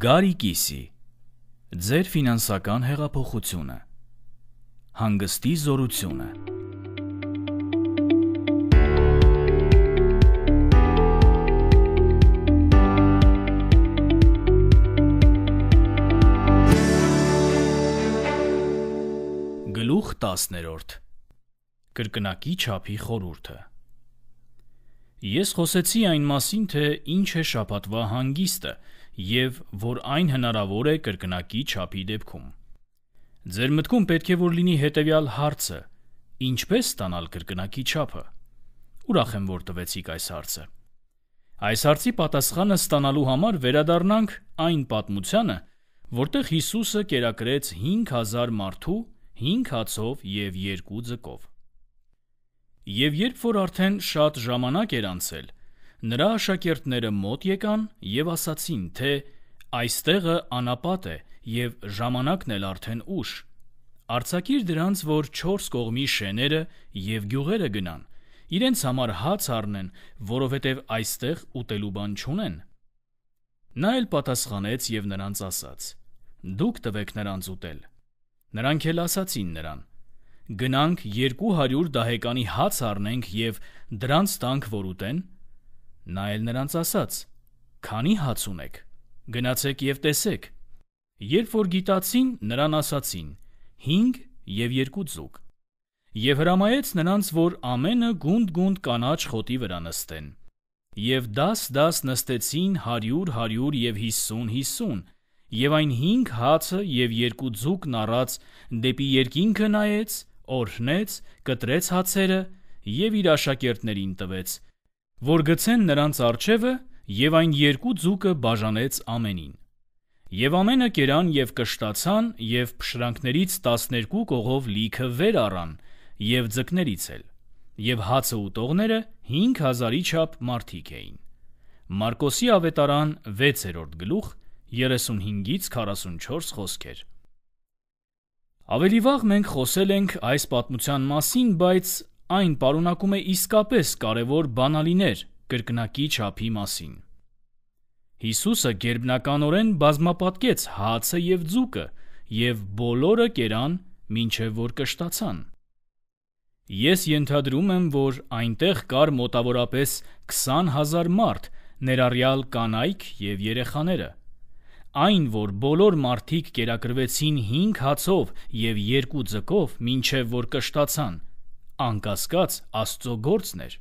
Գարիկիսի Ձեր ֆինանսական հեղափոխությունը Հանգստի զորությունը Գլուխ 10-րդ Կրկնակի չափի խորուրդը Ես խոսեցի այն մասին, թե ինչ է շապատվա հանգիստը եւ որ այն հնարավոր է կրկնակի չափի դեպքում։ Ձեր մտքում պետք է որ լինի հետեւյալ հարցը. ինչպես ստանալ կրկնակի չափը։ Ուրախ եմ, որ տվեցիք այս հարցը։ Այս հարցի պատասխանը ստանալու համար վերադառնանք այն պատմությանը, որտեղ Հիսուսը կերակրեց 5000 մարդու 5 հացով եւ 2 ձկով։ Եվ երբ որ արդեն շատ ժամանակ էր անցել, Նրա աշակերտները մոտ եկան եւ ասացին, թե այստեղը անապատ է եւ ժամանակն էլ արդեն ուշ։ Արցակիր դրանց, որ 4 կողմի շեները եւ գյուղերը գնան, իրենց համար հաց առնեն, որովհետև այստեղ ուտելու բան չունեն։ Նա էլ պատասխանեց եւ նրանց ասաց. Դուք տվեք նրանց ուտել։ Նրանք էլ ասացին նրան. Գնանք 200 դահեկանի հաց առնենք եւ դրանց տանք, որ ուտեն, Նա էլ նրանց ասաց. «Քանի հաց ունեք։ Գնացեք եւ տեսեք»։ Երբ որ գիտացին, նրան ասացին. 5 եւ 2 ձուկ։ Եվ հրամայեց նրանց, որ ամենը գունդ-գունդ կանաչ խոտի վրա նստեն։ Եվ դաս-դաս նստեցին 100-100 եւ 50-50, եւ այն 5 հացը եւ 2 ձուկն առած դեպի երկինքը նայեց, օրհնեց, կտրեց հացերը եւ իր աշակերտներին տվեց, որ գցեն նրանց արջևը եւ այն երկու ձուկը բաժանեց ամենին։ Եվ ամենը կերան եւ կշտացան եւ փշրանքներից 12 կողով լիքը վեր առան եւ ձկներից էլ։ Եվ հացը ուտողները 5000-ի չափ մարդիկ էին։ Մարկոսի ավետարան 6-րդ գլուխ 35-ից 44 խոսքեր։ Ավելի վաղ մենք խոսել ենք այս պատմության մասին, բայց այն պարունակում է իսկապես կարևոր բանալիներ կրկնակի չափի մասին։ Հիսուսը ģերբնականորեն բազմապատկեց հացը եւ ձուկը եւ բոլորը կերան, ինչեւ որ կշտացան։ Ես ենթադրում եմ, որ այնտեղ կար մոտավորապես 20000 մարդ, ներառյալ կանայք եւ երեխաները։ Այն, որ բոլոր մարդիկ կերակրվեցին 5 հացով եւ 2 ձկով, ինչեւ որ կշտացան, անկասկած Աստծո գործն էր։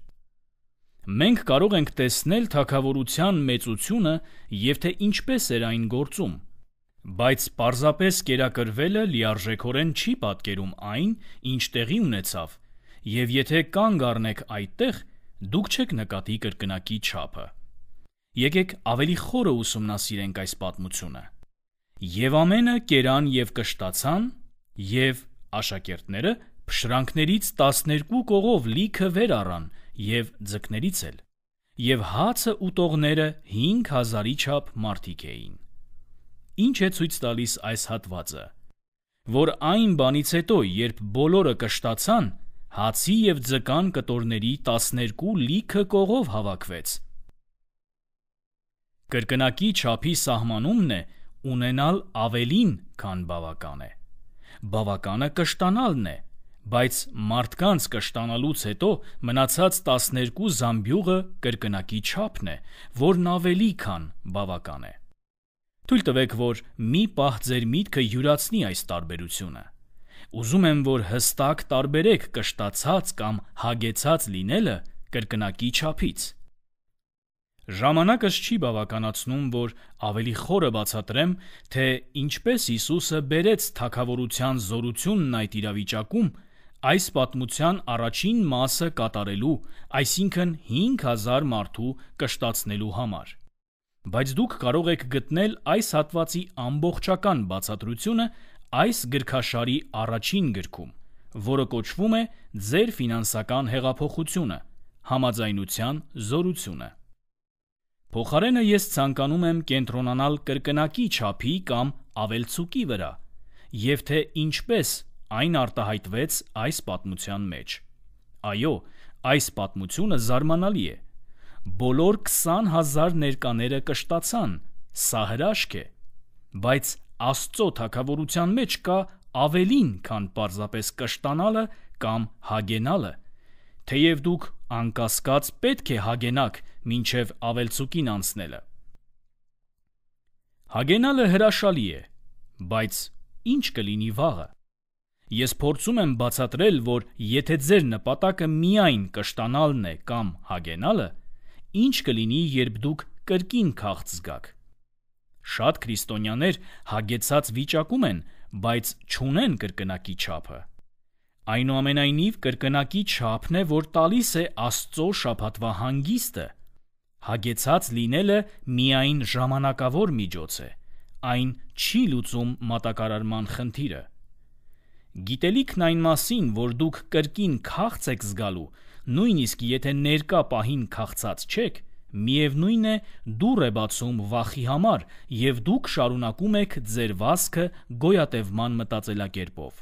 Մենք կարող ենք տեսնել թակավորության մեծությունը եւ թե ինչպես էր այն գործում։ Բայց պարզապես կերակրվելը լիարժեքորեն չի պատկերում այն, ինչ տեղի ունեցավ, եւ եթե կանգ առնեք այդտեղ, դուք չեք նկատի կրկնակի չափը։ Եկեք ավելի խորը ուսումնասիրենք այս պատմությունը։ Եվ ամենը կերան եւ կշտացան, եւ աշակերտները Փշրանքներից 12 կողով լիքը վեր առան եւ ձկներից էլ։ Եվ հացը ուտողները 5000-ի չափ մարդիկ էին։ Ինչ է ցույց տալիս այս հատվածը, որ այն բանից հետո, երբ բոլորը կշտացան, հացի եւ ձկան կտորների 12 լիքը կողով հավաքվեց։ Կրկնակի չափի սահմանումն է ունենալ ավելին, քան բավական է։ Բավականը կշտանալն է բայց մարդկանց կշտանալուց հետո մնացած 12 զամբյուղը կրկնակի չափն է, որն ավելի քան բավական է։ Թույլ տվեք, որ մի պահ ձեր միտքը յուրացնի այս տարբերությունը։ Ուզում եմ, որ հստակ տարբերեք կշտացած կամ հագեցած լինելը կրկնակի չափից։ Ժամանակս չի բավականացնում, որ ավելի խորը բացատրեմ, թե ինչպես Հիսուսը բերեց թակավորության զորությունն այդ իրավիճակում, Այս պատմության առաջին մասը կատարելու, այսինքն 5000 մարդու կշտացնելու համար։ Բայց դուք կարող եք գտնել այս հատվածի ամբողջական բացատրությունը այս գրքաշարի առաջին գրքում, որը կոչվում է Ձեր ֆինանսական հեղափոխությունը, համաձայնության զորությունը։ Փոխարենը ես ցանկանում եմ կենտրոնանալ կրկնակի չափի կամ ավելցուկի վրա, եւ թե ինչպես Այն արտահայտվեց այս պատմության մեջ։ Այո, այս պատմությունը զարմանալի է։ Բոլոր 20000 ներկաները կշտացան, սա հրաշք է։ Բայց Աստծո թակավորության մեջ կա ավելին, քան պարզապես կշտանալը կամ հագենալը։ Թեև դուք անկասկած պետք է հագենակ, ինչև ավելցուկին անցնելը։ Հագենալը հրաշալի է, բայց ինչ կլինի վաղը։ Ես փորձում եմ բացատրել, որ եթե ձեր նպատակը միայն կշտանալն է կամ հագենալը, ինչ կլինի, երբ դուք կրկին քաղց զգաք։ Շատ քրիստոնյաներ հագեցած վիճակում են, բայց չունեն կրկնակի չափը։ Այնուամենայնիվ կրկնակի չափն է, որ տալիս է Աստծո շափատվա հանգիստը։ Հագեցած լինելը միայն ժամանակավոր միջոց է։ Այն չի լուծում մատակարարման խնդիրը։ Գիտելիքն այն մասին, որ դուք կրկին քաղց եք զգալու, նույնիսկ եթե ներկա պահին քաղցած չեք, միևնույն է դուռ է բացում վախի համար եւ դուք շարունակում եք ձեր վազքը գոյատևման մտածելակերպով։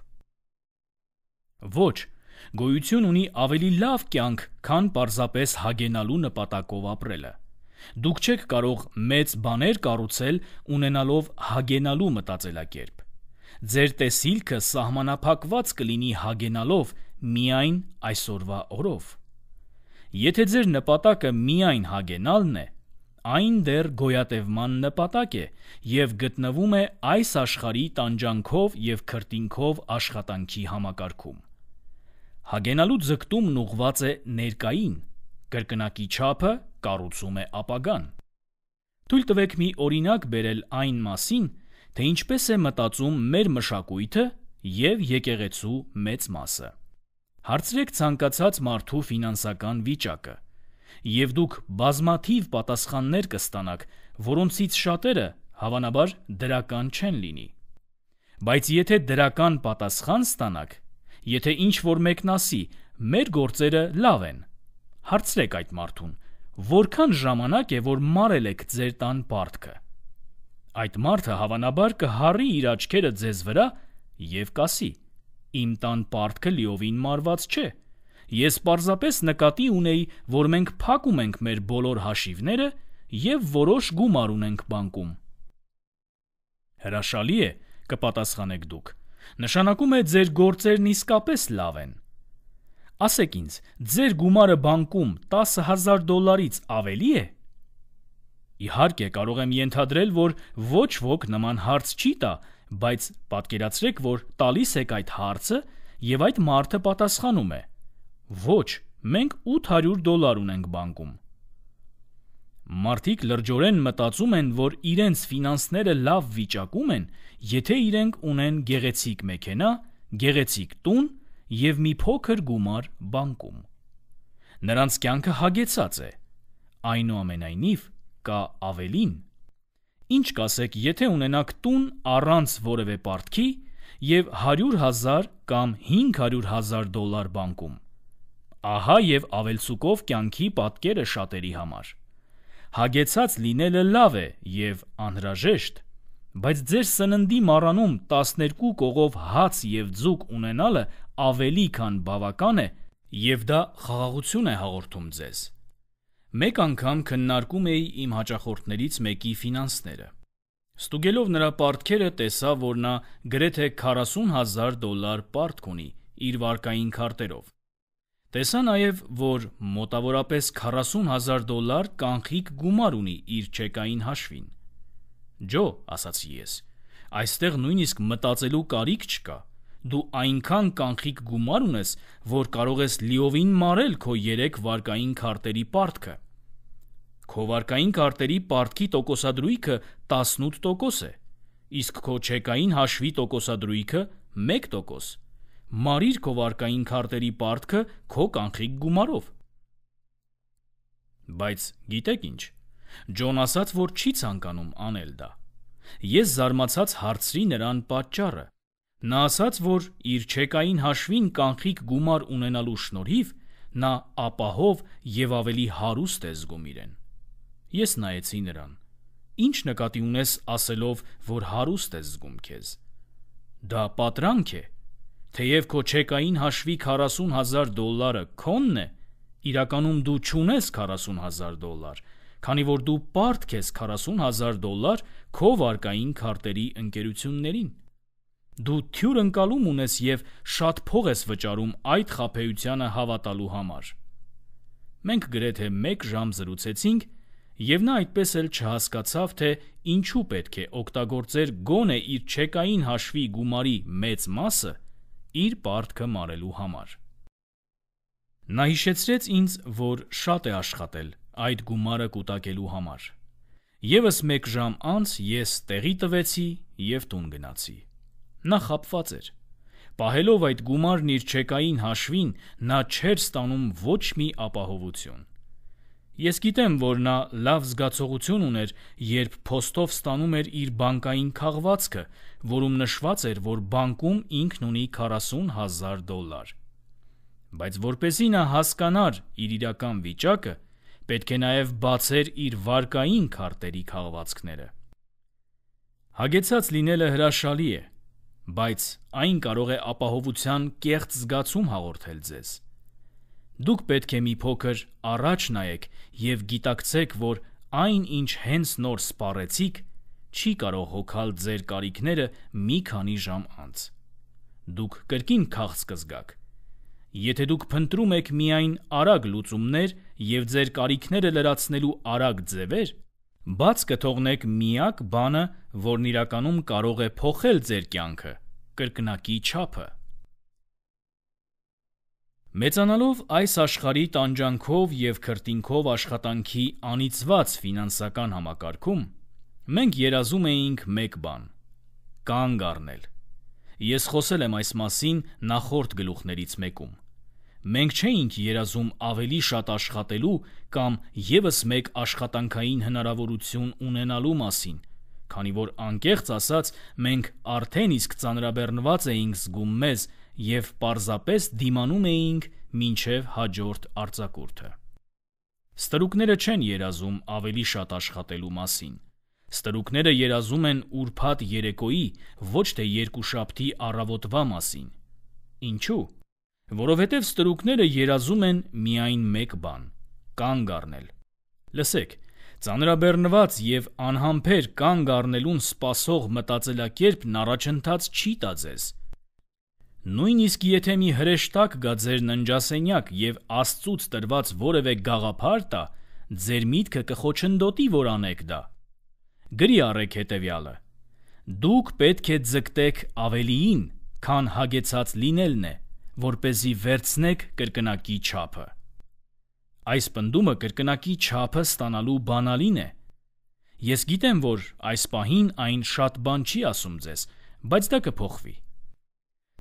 Ոչ, գոյություն ունի ավելի լավ կյանք, քան պարզապես հագենալու նպատակով ապրելը։ Դուք չեք կարող մեծ բաներ կառուցել ունենալով հագենալու մտածելակերպ։ Ձեր տեսիլքը սահմանափակված կլինի հագենալով միայն այսօրվա օրով։ Եթե ձեր նպատակը միայն հագենալն է, այն դեռ գոյատևման նպատակ է եւ գտնվում է այս աշխարհի տանջանքով եւ քրտինքով աշխատանքի համակարգում։ Հագենալու ձգտումն ուղված է ներկային, կրկնակի չափը կառուցում է ապագան։ Թույլ տվեք մի օրինակ բերել այն մասին, թե ինչպես է մտածում մեր մշակույթը եւ եկեղեցու մեծ մասը։ Հարցրեք ցանկացած մարդու ֆինանսական վիճակը, եւ դուք բազմաթիվ պատասխաններ կստանաք, որոնցից շատերը հավանաբար դրական չեն լինի։ Բայց եթե դրական պատասխան ստանաք, եթե ինչ որ մեկն ասի, մեր գործերը լավ են, հարցրեք այդ մարդուն, որքան ժամանակ է որ մարել եք ձեր տան պարտքը։ Այդ մարդը հավանաբար կհարի իր աչքերը ձեզ վրա եւ կասի. Իմ տան պարտքը լիովին մարված չէ։ Ես պարզապես նկատի ունեի, որ մենք փակում ենք մեր բոլոր հաշիվները եւ որոշ գումար ունենք բանկում։ Հրաշալի է, կպատասխանեք դուք։ Նշանակում է ձեր գործերն իսկապես լավ են։ Ասեք ինձ, ձեր գումարը բանկում 10000 դոլարից ավելի է Իհարկե, կարող եմ ենթադրել, որ ոչ ոք նման հարց չի տա, բայց պատկերացրեք, որ տալիս եք այդ հարցը եւ այդ մարդը պատասխանում է. Ոչ, մենք 800 դոլար ունենք բանկում։ Մարդիկ լրջորեն մտածում են, որ իրենց ֆինանսները լավ վիճակում են, եթե իրենք ունեն գեղեցիկ մեքենա, գեղեցիկ տուն եւ մի փոքր գումար բանկում։ Նրանց կյանքը հագեցած է։ Այնուամենայնիվ, կա ավելին, ինչ կասեք, եթե ունենաք տուն առանց որևէ պարտքի եւ 100.000 կամ 500.000 դոլար բանկում։ Ահա եւ ավելցուկով կյանքի պատկերը շատերի համար։ Հագեցած լինելը լավ է եւ անհրաժեշտ, բայց ձեր սննդի մառանում 12 կողով հաց եւ ձուկ ունենալը ավելի քան բավական է եւ դա խաղաղություն է հաղորդում ձեզ։ Մեկ անգամ քննարկում էի իմ հաճախորդներից մեկի ֆինանսները։ Ստուգելով նրա պարտքերը, տեսա, որ նա գրեթե 40000 դոլար պարտք ունի իր վարկային քարտերով։ Տեսա նաև, որ մոտավորապես 40000 դոլար կանխիկ գումար ունի իր չեկային հաշվին։ «Ջո», ասացի ես, «այստեղ նույնիսկ մտածելու կարիք չկա» դու այնքան կանխիկ գումար ունես, որ կարող ես լիովին մարել քո 3 վարկային քարտերի պարտքը։ Քովարկային քարտերի պարտքի տոկոսադրույքը 18% է, իսկ քո չեկային հաշվի տոկոսադրույքը 1%։ Մարիր քովարկային քարտերի պարտքը քո կանխիկ գումարով։ Բայց գիտեք ինչ։ Ջոն ասաց, որ չի ցանկանում անել դա։ Ես զարմացած հարցրի նրան պատճառը։ Նա ասաց, որ իր չեկային հաշվին կանխիկ գումար ունենալու շնորհիվ նա ապահով եւ ավելի հարուստ է զգում իրեն։ Ես նայեցի նրան։ Ինչ նկատի ունես ասելով, որ հարուստ ես զգում քեզ։ Դա պատրանք է։ Թեև քո չեկային հաշվի 40000 դոլարը քոնն է, իրականում դու չունես 40000 դոլար, քանի որ դու պարտք ես 40000 դոլար քո վարկային քարտերի ընկերություններին։ Դու թյուր ընկալում ունես եւ շատ փող ես վճարում այդ խափեությանը հավատալու համար։ Մենք գրեթե 1 ժամ զրուցեցինք եւ նա այդպես էլ չհասկացավ, թե ինչու պետք է օգտագործեր գոնե իր չեկային հաշվի գումարի մեծ մասը իր պարտքը մարելու համար։ Նա հիշեցրեց ինձ, որ շատ է աշխատել այդ գումարը կուտակելու համար։ Եվս մեկ ժամ անց ես տեղի տվեցի եւ տուն գնացի։ Նա խապված էր։ Պահելով այդ գումարն իր չեկային հաշվին, նա չէր ստանում ոչ մի ապահովություն։ Ես գիտեմ, որ նա լավ զգացողություն ուներ, երբ փոստով ստանում էր իր բանկային քաղվածքը, որում նշված էր, որ բանկում ինքն ունի 40000 դոլար։ Բայց որպեսզի նա հասկանար իր իրական վիճակը, պետք է նաև բացեր իր վարկային քարտերի քաղվածքները։ Հագեցած լինելը հրաշալի է, բայց այն կարող է ապահովության կեղծ զգացում հաղորդել ձեզ։ Դուք պետք է մի փոքր առաջ նայեք եւ գիտակցեք, որ այն ինչ հենց նոր սպառեցիք, չի կարող հոգալ ձեր կարիքները մի քանի ժամ անց։ Դուք կրկին քաղց կզգաք։ Եթե դուք փնտրում եք միայն արագ լուծումներ եւ ձեր կարիքները լրացնելու արագ ձևեր, բաց կթողնեք միակ բանը, որն իրականում կարող է փոխել ձեր կյանքը՝ կրկնակի չափը։ Մեծանալով այս աշխարհի տանջանքով եւ քրտինքով աշխատանքի անիծված ֆինանսական համակարգում մենք երազում էինք մեկ բան՝ կանգ առնել։ Ես խոսել եմ այս մասին նախորդ գլուխներից մեկում։ Մենք չէինք երազում ավելի շատ աշխատելու կամ եւս մեկ աշխատանքային հնարավորություն ունենալու մասին, քանի որ անկեղծ ասած մենք արդեն իսկ ծանրաբեռնված էինք զգում մեզ եւ պարզապես դիմանում էինք մինչև հաջորդ արձակուրդը։ Ստրուկները չեն երազում ավելի շատ աշխատելու մասին։ Ստրուկները երազում են ուրփաթ երեկոյի, ոչ թե երկուշաբթի առավոտվա մասին։ Ինչու՞։ Որովհետև ստրուկները երազում են միայն մեկ բան՝ կանգ առնել։ Լսեք, ծանրաբեռնված եւ անհամբեր կանգ առնելուն սпасող մտածելակերպն առաջընթաց չի տա ձեզ։ Նույնիսկ եթե մի հրեշտակ գա ձեր ննջասենյակ եւ Աստծուց տրված որևէ գաղափար տա, ձեր միտքը կխոչընդոտի, որ անեք դա։ Գրի առեք հետեւյալը. Դուք պետք է ձգտեք ավելիին, քան հագեցած լինելն է, որ เป զի վերցնեք կրկնակի չափը։ Այս ըմբդումը կրկնակի չափը ստանալու բանալին է։ Ես գիտեմ, որ այս պահին այն շատ բան չի ասում ձեզ, բայց դա կփոխվի։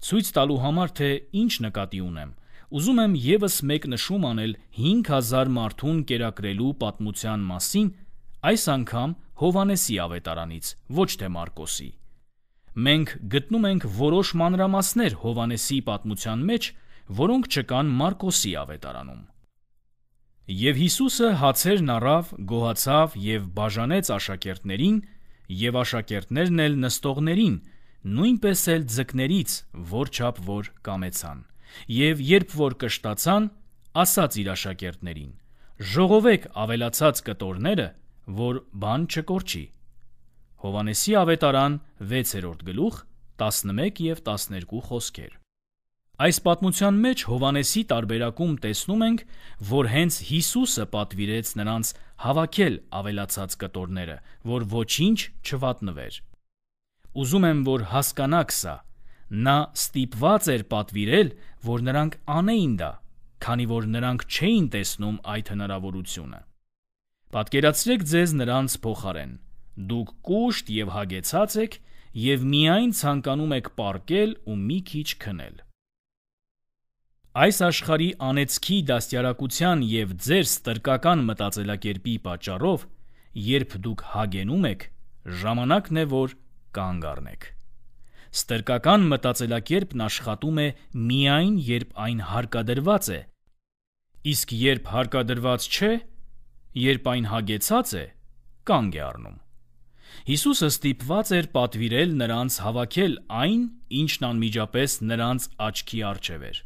Ցույց տալու համար թե ինչ նկատի ունեմ, ուզում եմ եւս մեկ նշում անել 5000 մարդուն կերակրելու պատմության մասին, այս անգամ Հովանեսի ավետարանից, ոչ թե Մարկոսի։ Մենք գտնում ենք որոշ մանրամասներ Հովանեսի պատմության մեջ, որոնք չկան Մարկոսի ավետարանում։ Եվ Հիսուսը հացերն առավ, գոհացավ եւ բաժանեց աշակերտներին, եւ աշակերտներն էլ նստողներին, նույնպես էլ ձկներից որչապ որ կամեցան։ Եվ երբ որ կշտացան, ասաց իր աշակերտներին. «Ժողովեք ավելացած կտորները, որ բան չկորչի»։ Հովանեսի ավետարան 6-րդ գլուխ 11 եւ 12 խոսքեր։ Այս պատմության մեջ Հովանեսի տարբերակում տեսնում ենք, որ հենց Հիսուսը պատվիրեց նրանց հավաքել ավելացած կտորները, որ ոչինչ չվատնվեր։ Ուզում եմ, որ հասկանաք սա։ Նա ստիպված էր պատվիրել, որ նրանք անեին դա, քանի որ նրանք չէին տեսնում այդ հնարավորությունը։ Պատկերացրեք ձեզ նրանց փոխարեն։ Դուք կուշտ եւ հագեցած եք եւ միայն ցանկանում եք պարկել ու մի քիչ քնել։ Այս աշխարհի անեծքի դաստիարակության եւ ձեր ստրկական մտածելակերպի պատճառով, երբ դուք հագենում եք, ժամանակն է, որ կանգ առնեք։ Ստրկական մտածելակերպն աշխատում է միայն երբ այն հարկադրված է։ Իսկ երբ հարկադրված չէ, երբ այն հագեցած է, կանգ է առնում։ Հիսուսը ստիպված էր պատվիրել նրանց հավաքել այն, ինչն անմիջապես նրանց աչքի առջև էր։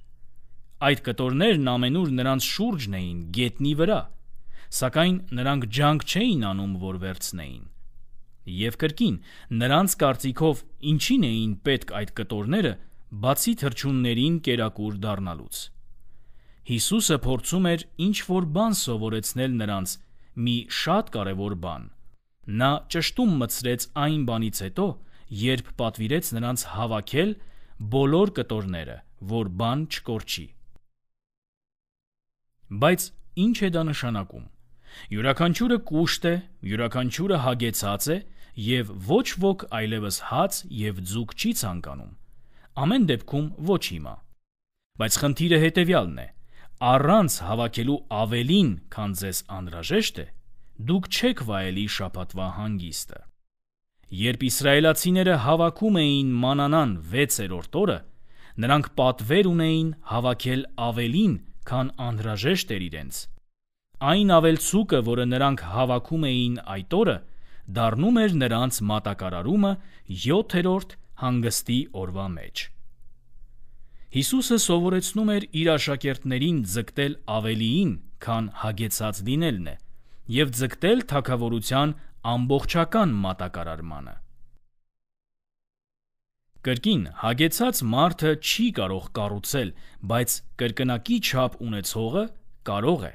Այդ կտորներն ամենուր նրանց շուրջն էին, գետնի վրա, սակայն նրանք ջանք չէին անում, որ վերցնեին։ Եվ կրկին, նրանց կարծիքով ինչին էին պետք այդ կտորները, բացի թրջուններին կերակուր դառնալուց։ Հիսուսը փորձում էր ինչ որ բան սովորեցնել նրանց, մի շատ կարևոր բան։ Նա ճշտում մցրեց այն բանից հետո, երբ պատվիրեց նրանց հավաքել բոլոր կտորները, որ բան չկորչի։ Բայց ինչ է դա նշանակում։ Յուրաքանչյուրը կուշտ է, յուրաքանչյուրը հագեցած է եւ ոչ ոք այլևս հաց եւ ձուկ չի ցանկանում։ Ամեն դեպքում ոչ հիմա։ Բայց խնդիրը հետեւյալն է. առանց հավաքելու ավելին, քան ձեզ անհրաժեշտ է, դուք չեք վայելի շապատվա հանգիստը։ Երբ իսրայելացիները հավաքում էին մանանան 6-րդ օրը, նրանք պատվեր ունեին հավաքել ավելին, քան անհրաժեշտ էր իրենց։ Այն ավելցուկը, որը նրանք հավաքում էին այդ օրը, դառնում էր նրանց մատակարարումը 7-րդ հանգստի օրվա մեջ։ Հիսուսը սովորեցնում էր իր աշակերտներին ձգտել ավելիին, քան հագեցած լինելն է, եւ ձգտել թակավորության ամբողջական մատակարարմանը։ Կրկին հագեցած մարդը չի կարող կառուցել, բայց կրկնակի չափ ունեցողը կարող է։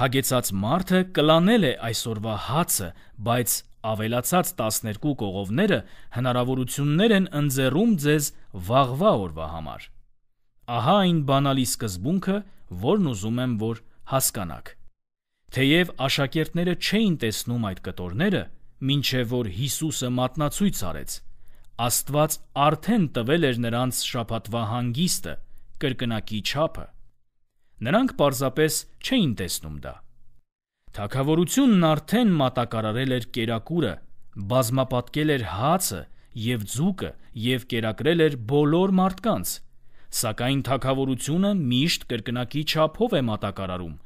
Հագեցած մարդը կլանել է այսօրվա հացը, բայց ավելացած 12 կողովները հնարավորություններ են ընձեռում ձեզ վաղվա օրվա համար։ Ահա այն բանալի սկզբունքը, որն ուզում եմ, որ հասկանաք։ Թեև աշակերտները չէին տեսնում այդ կտորները, ինչև որ Հիսուսը մատնացույց արեց, Աստված արդեն տվել էր նրանց շապատվա հանգիստը, կրկնակի չափը։ Նրանք պարզապես չէին տեսնում դա։ Թակավորությունն արդեն մատակարարել էր կերակուրը, բազմապատկել էր հացը եւ ձուկը եւ կերակրել էր բոլոր մարդկանց։ Սակայն թակավորությունը միշտ կրկնակի չափով է մատակարարում։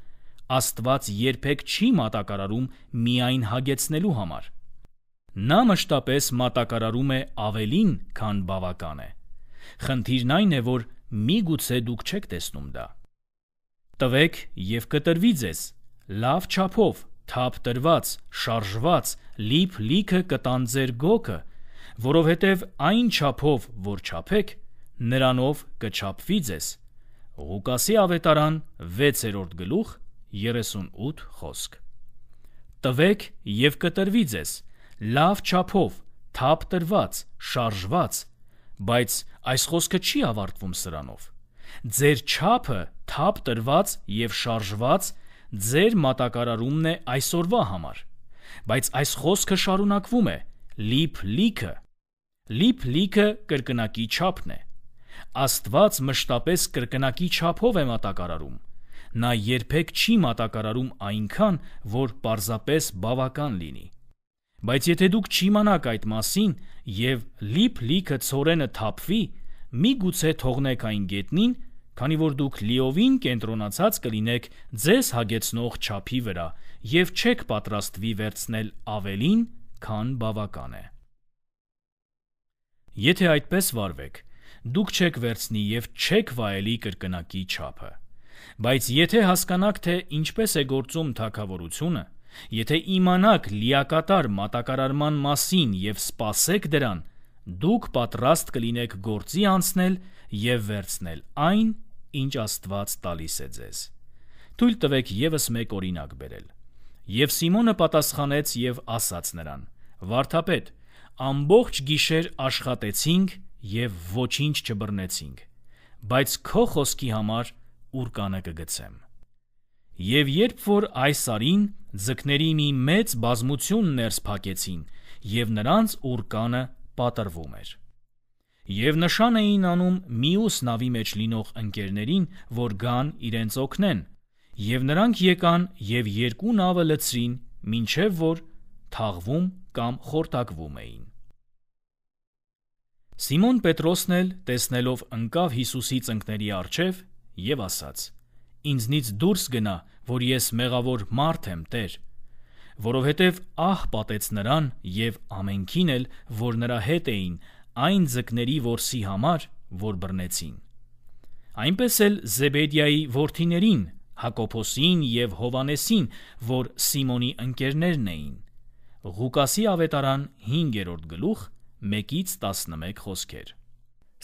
Աստված երբեք չի մատակարարում միայն հագեցնելու համար։ Նա մշտապես մատակարարում է ավելին, քան բավական է։ Խնդիրն այն է, որ միգուցե դուք չեք տեսնում դա։ Տվեք եւ կտրվի ձեզ։ Լավ չափով, թափ տրված, շարժված, լիփ լիքը կտան ձեր գոքը, որովհետև այն չափով, որ չափեք, նրանով կչափվի ձեզ։ Ղուկասի ավետարան 6-րդ գլուխ 38 խոսք։ Տվեք եւ կտրվի ձեզ։ Լավ չափով, թափ տրված, շարժված, բայց այս խոսքը չի ավարտվում սրանով Ձեր ճափը թափ տրված եւ շարժված ձեր մատակարարումն է այսօրվա համար։ Բայց այս խոսքը շարունակվում է՝ լիփ լիքը։ Լիփ լիքը կրկնակի ճափն է։ Աստված մշտապես կրկնակի ճափով է մատակարարում։ Նա երբեք չի մատակարարում այնքան, որ պարզապես բավական լինի։ Բայց եթե դուք չիմանաք այդ մասին եւ լիփ լիքը ծորենը թափվի, մի գուցե թողնեք այն գետնին, քանի որ դուք լիովին կենտրոնացած կլինեք ձեզ հագեցնող չափի վրա եւ չեք պատրաստվի վերցնել ավելին, քան բավական է։ Եթե այդպես վարվեք, դուք չեք վերցնի եւ չեք վայելի կրկնակի չափը։ Բայց եթե հասկանաք, թե ինչպես է գործում թակավորությունը, եթե իմանաք լիակատար մատակարարման մասին եւ սпасեք դրան, դուք պատրաստ կլինեք գործի անցնել եւ վերցնել այն, ինչ Աստված տալիս է ձեզ։ Թույլ տվեք եւս մեկ օրինակ բերել։ Եվ Սիմոնը պատասխանեց եւ ասաց նրան. Վարդապետ, ամբողջ գիշեր աշխատեցինք եւ ոչինչ չբռնեցինք, բայց քո խոսքի համար ուրկանը կգցեմ։ Եվ երբ որ այս արին ձկների մի մեծ բազմություն ներս փակեցին, եւ նրանց ուրկանը պատրվում էր։ Եվ նշան էին անում մյուս նավի մեջ լինող ընկերներին, որ գան իրենց օգնեն, եւ նրանք եկան եւ երկու նավը լցրին, ինչև որ թաղվում կամ խորտակվում էին։ Սիմոն Պետրոսն էլ տեսնելով ընկավ Հիսուսից ընկների արչև եւ ասաց. Ինձնից դուրս գնա, որ ես մեղավոր մարդ եմ, Տեր որովհետև ահ պատեց նրան եւ ամենքին էլ, որ նրա հետ էին, այն ձկների ворսի համար, որ բռնեցին։ Այնպես էլ Զեբեդիայի ворթիներին, Հակոբոսին եւ Հովանեսին, որ Սիմոնի ընկերներն էին։ Ղուկասի ավետարան 5-րդ գլուխ 1-ից 11 խոսքեր։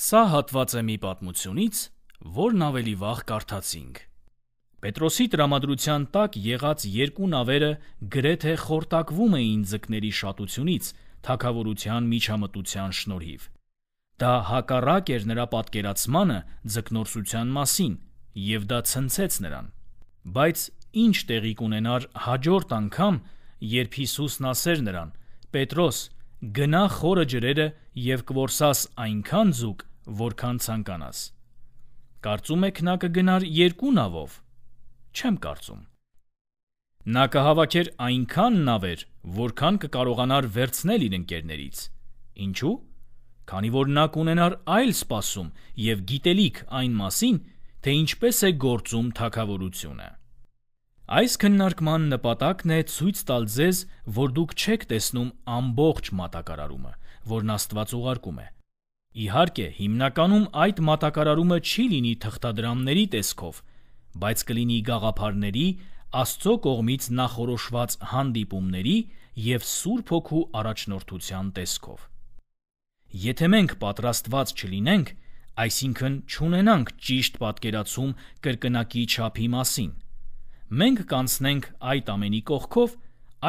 Սա հատված է մի պատմությունից, որն ավելի վաղ կարդացինք։ Պետրոսի տրամադրության տակ եղած երկու նավերը գրեթե խորտակվում էին ձկների շատությունից թակավորության միջամտության շնորհիվ։ Դա հակառակ էր նրա պատկերացմանը ձկնորսության մասին, եւ դա ցնցեց նրան։ Բայց ինչ տեղի կունենար հաջորդ անգամ, երբ Հիսուսն ասեր նրան. «Պետրոս, գնա խորը ջրերը եւ կորսաս այնքան զուգ, որքան ցանկանաս»։ Կարծում եք նա կգնար երկու նավով չեմ կարծում։ Նա կհավաքեր այնքան նավեր, որքան կկարողանար վերցնել իր ընկերներից։ Ինչու՞։ Քանի որ նա կունենար այլ սպասում եւ գիտելիք այն մասին, թե ինչպես է գործում թակավորությունը։ Այս քննարկման նպատակն է ցույց տալ ձեզ, որ դուք չեք տեսնում ամբողջ մատակարարումը, որն Աստված ուղարկում է։ Իհարկե, հիմնականում այդ մատակարարումը չի լինի թղթադրամների տեսքով, բայց կլինի գաղափարների, Աստծո կողմից նախորոշված հանդիպումների եւ Սուրբ Հոգու առաջնորդության տեսքով։ Եթե մենք պատրաստված չլինենք, այսինքն չունենանք ճիշտ պատկերացում կրկնակի չափի մասին, մենք կանցնենք այդ ամենի կողքով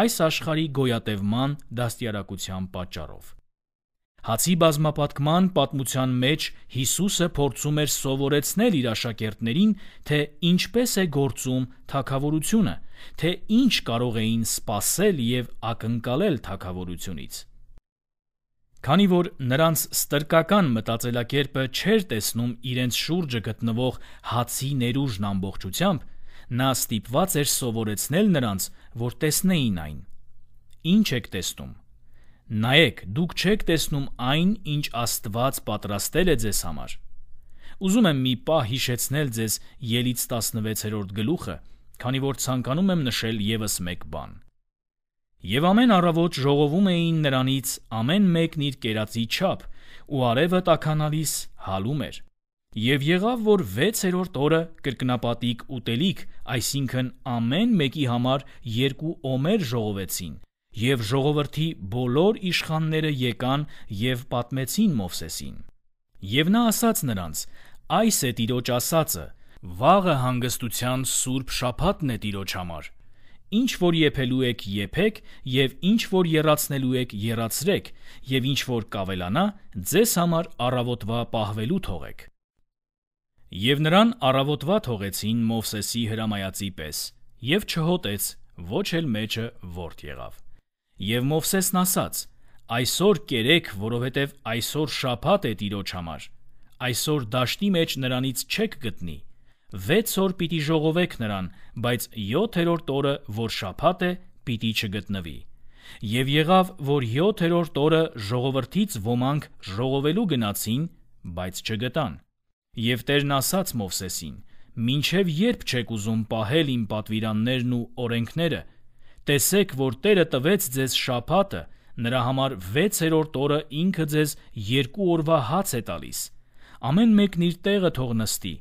այս աշխարհի գոյատևման դաստիարակության պատճառով։ Հացի բազմապատկման պատմության մեջ Հիսուսը փորձում էր սովորեցնել իր աշակերտներին, թե ինչպես է գործում թակավորությունը, թե ինչ կարող էին սпасել եւ ակնկալել թակավորությունից։ Քանի որ նրանց ստրկական մտածելակերպը չէր տեսնում իրենց շուրջը գտնվող հացի ներուժն ամբողջությամբ, նա ստիպված էր սովորեցնել նրանց, որ տեսնեին այն։ Ինչ եք տեսնում Նայեք, դուք չեք տեսնում այն, ինչ Աստված պատրաստել է ձեզ համար։ Ուզում եմ մի պահ հիշեցնել ձեզ Ելից 16-րդ գլուխը, քանի որ ցանկանում եմ նշել եւս մեկ բան։ Եվ ամեն առավոտ ժողովում էին նրանից ամեն մեկն իր կերածի չափ, ու արևը տականալիս հալում էր։ Եվ եղավ, որ 6-րդ օրը կրկնապատիկ ուտելիք, այսինքն ամեն մեկի համար երկու օմեր ժողովեցին, Եվ ժողովրդի բոլոր իշխանները եկան եւ պատմեցին Մովսեսին։ Եվ նա ասաց նրանց. Այս է Տիրոջ ասածը. վաղը հանգստության սուրբ շաբաթն է Տիրոջ համար։ Ինչ որ եփելու եք, եփեք, եւ ինչ որ երացնելու եք, երացրեք, եւ ինչ որ կավելանա, ձեզ համար առավոտվա պահվելու թողեք։ Եվ նրան առավոտվա թողեցին Մովսեսի հրամայացի պես, եւ չհոտեց, ոչ էլ մեջը ворթ եղավ։ Եվ Մովսեսն ասաց. Այսօր կերեք, որովհետև այսօր շաբաթ է Տիրոջ համար։ Այսօր դաշտի մեջ նրանից չեք գտնի։ 6 օր պիտի ժողովեք նրան, բայց 7-րդ օրը, որ շաբաթ է, պիտի չգտնվի։ Եվ եղավ, որ 7-րդ օրը ժողովրդից ոմանք ժողովելու գնացին, բայց չգտան։ Եվ Տերն ասաց Մովսեսին. «Մինչև երբ չեք ուզում պահել իմ պատվիրաններն ու օրենքները, տեսեք, որ Տերը տվեց ձեզ շաբաթը, նրա համար 6-րդ օրը ինքը ձեզ երկու օրվա հաց է տալիս։ Ամեն մեկն իր տեղը թող նստի,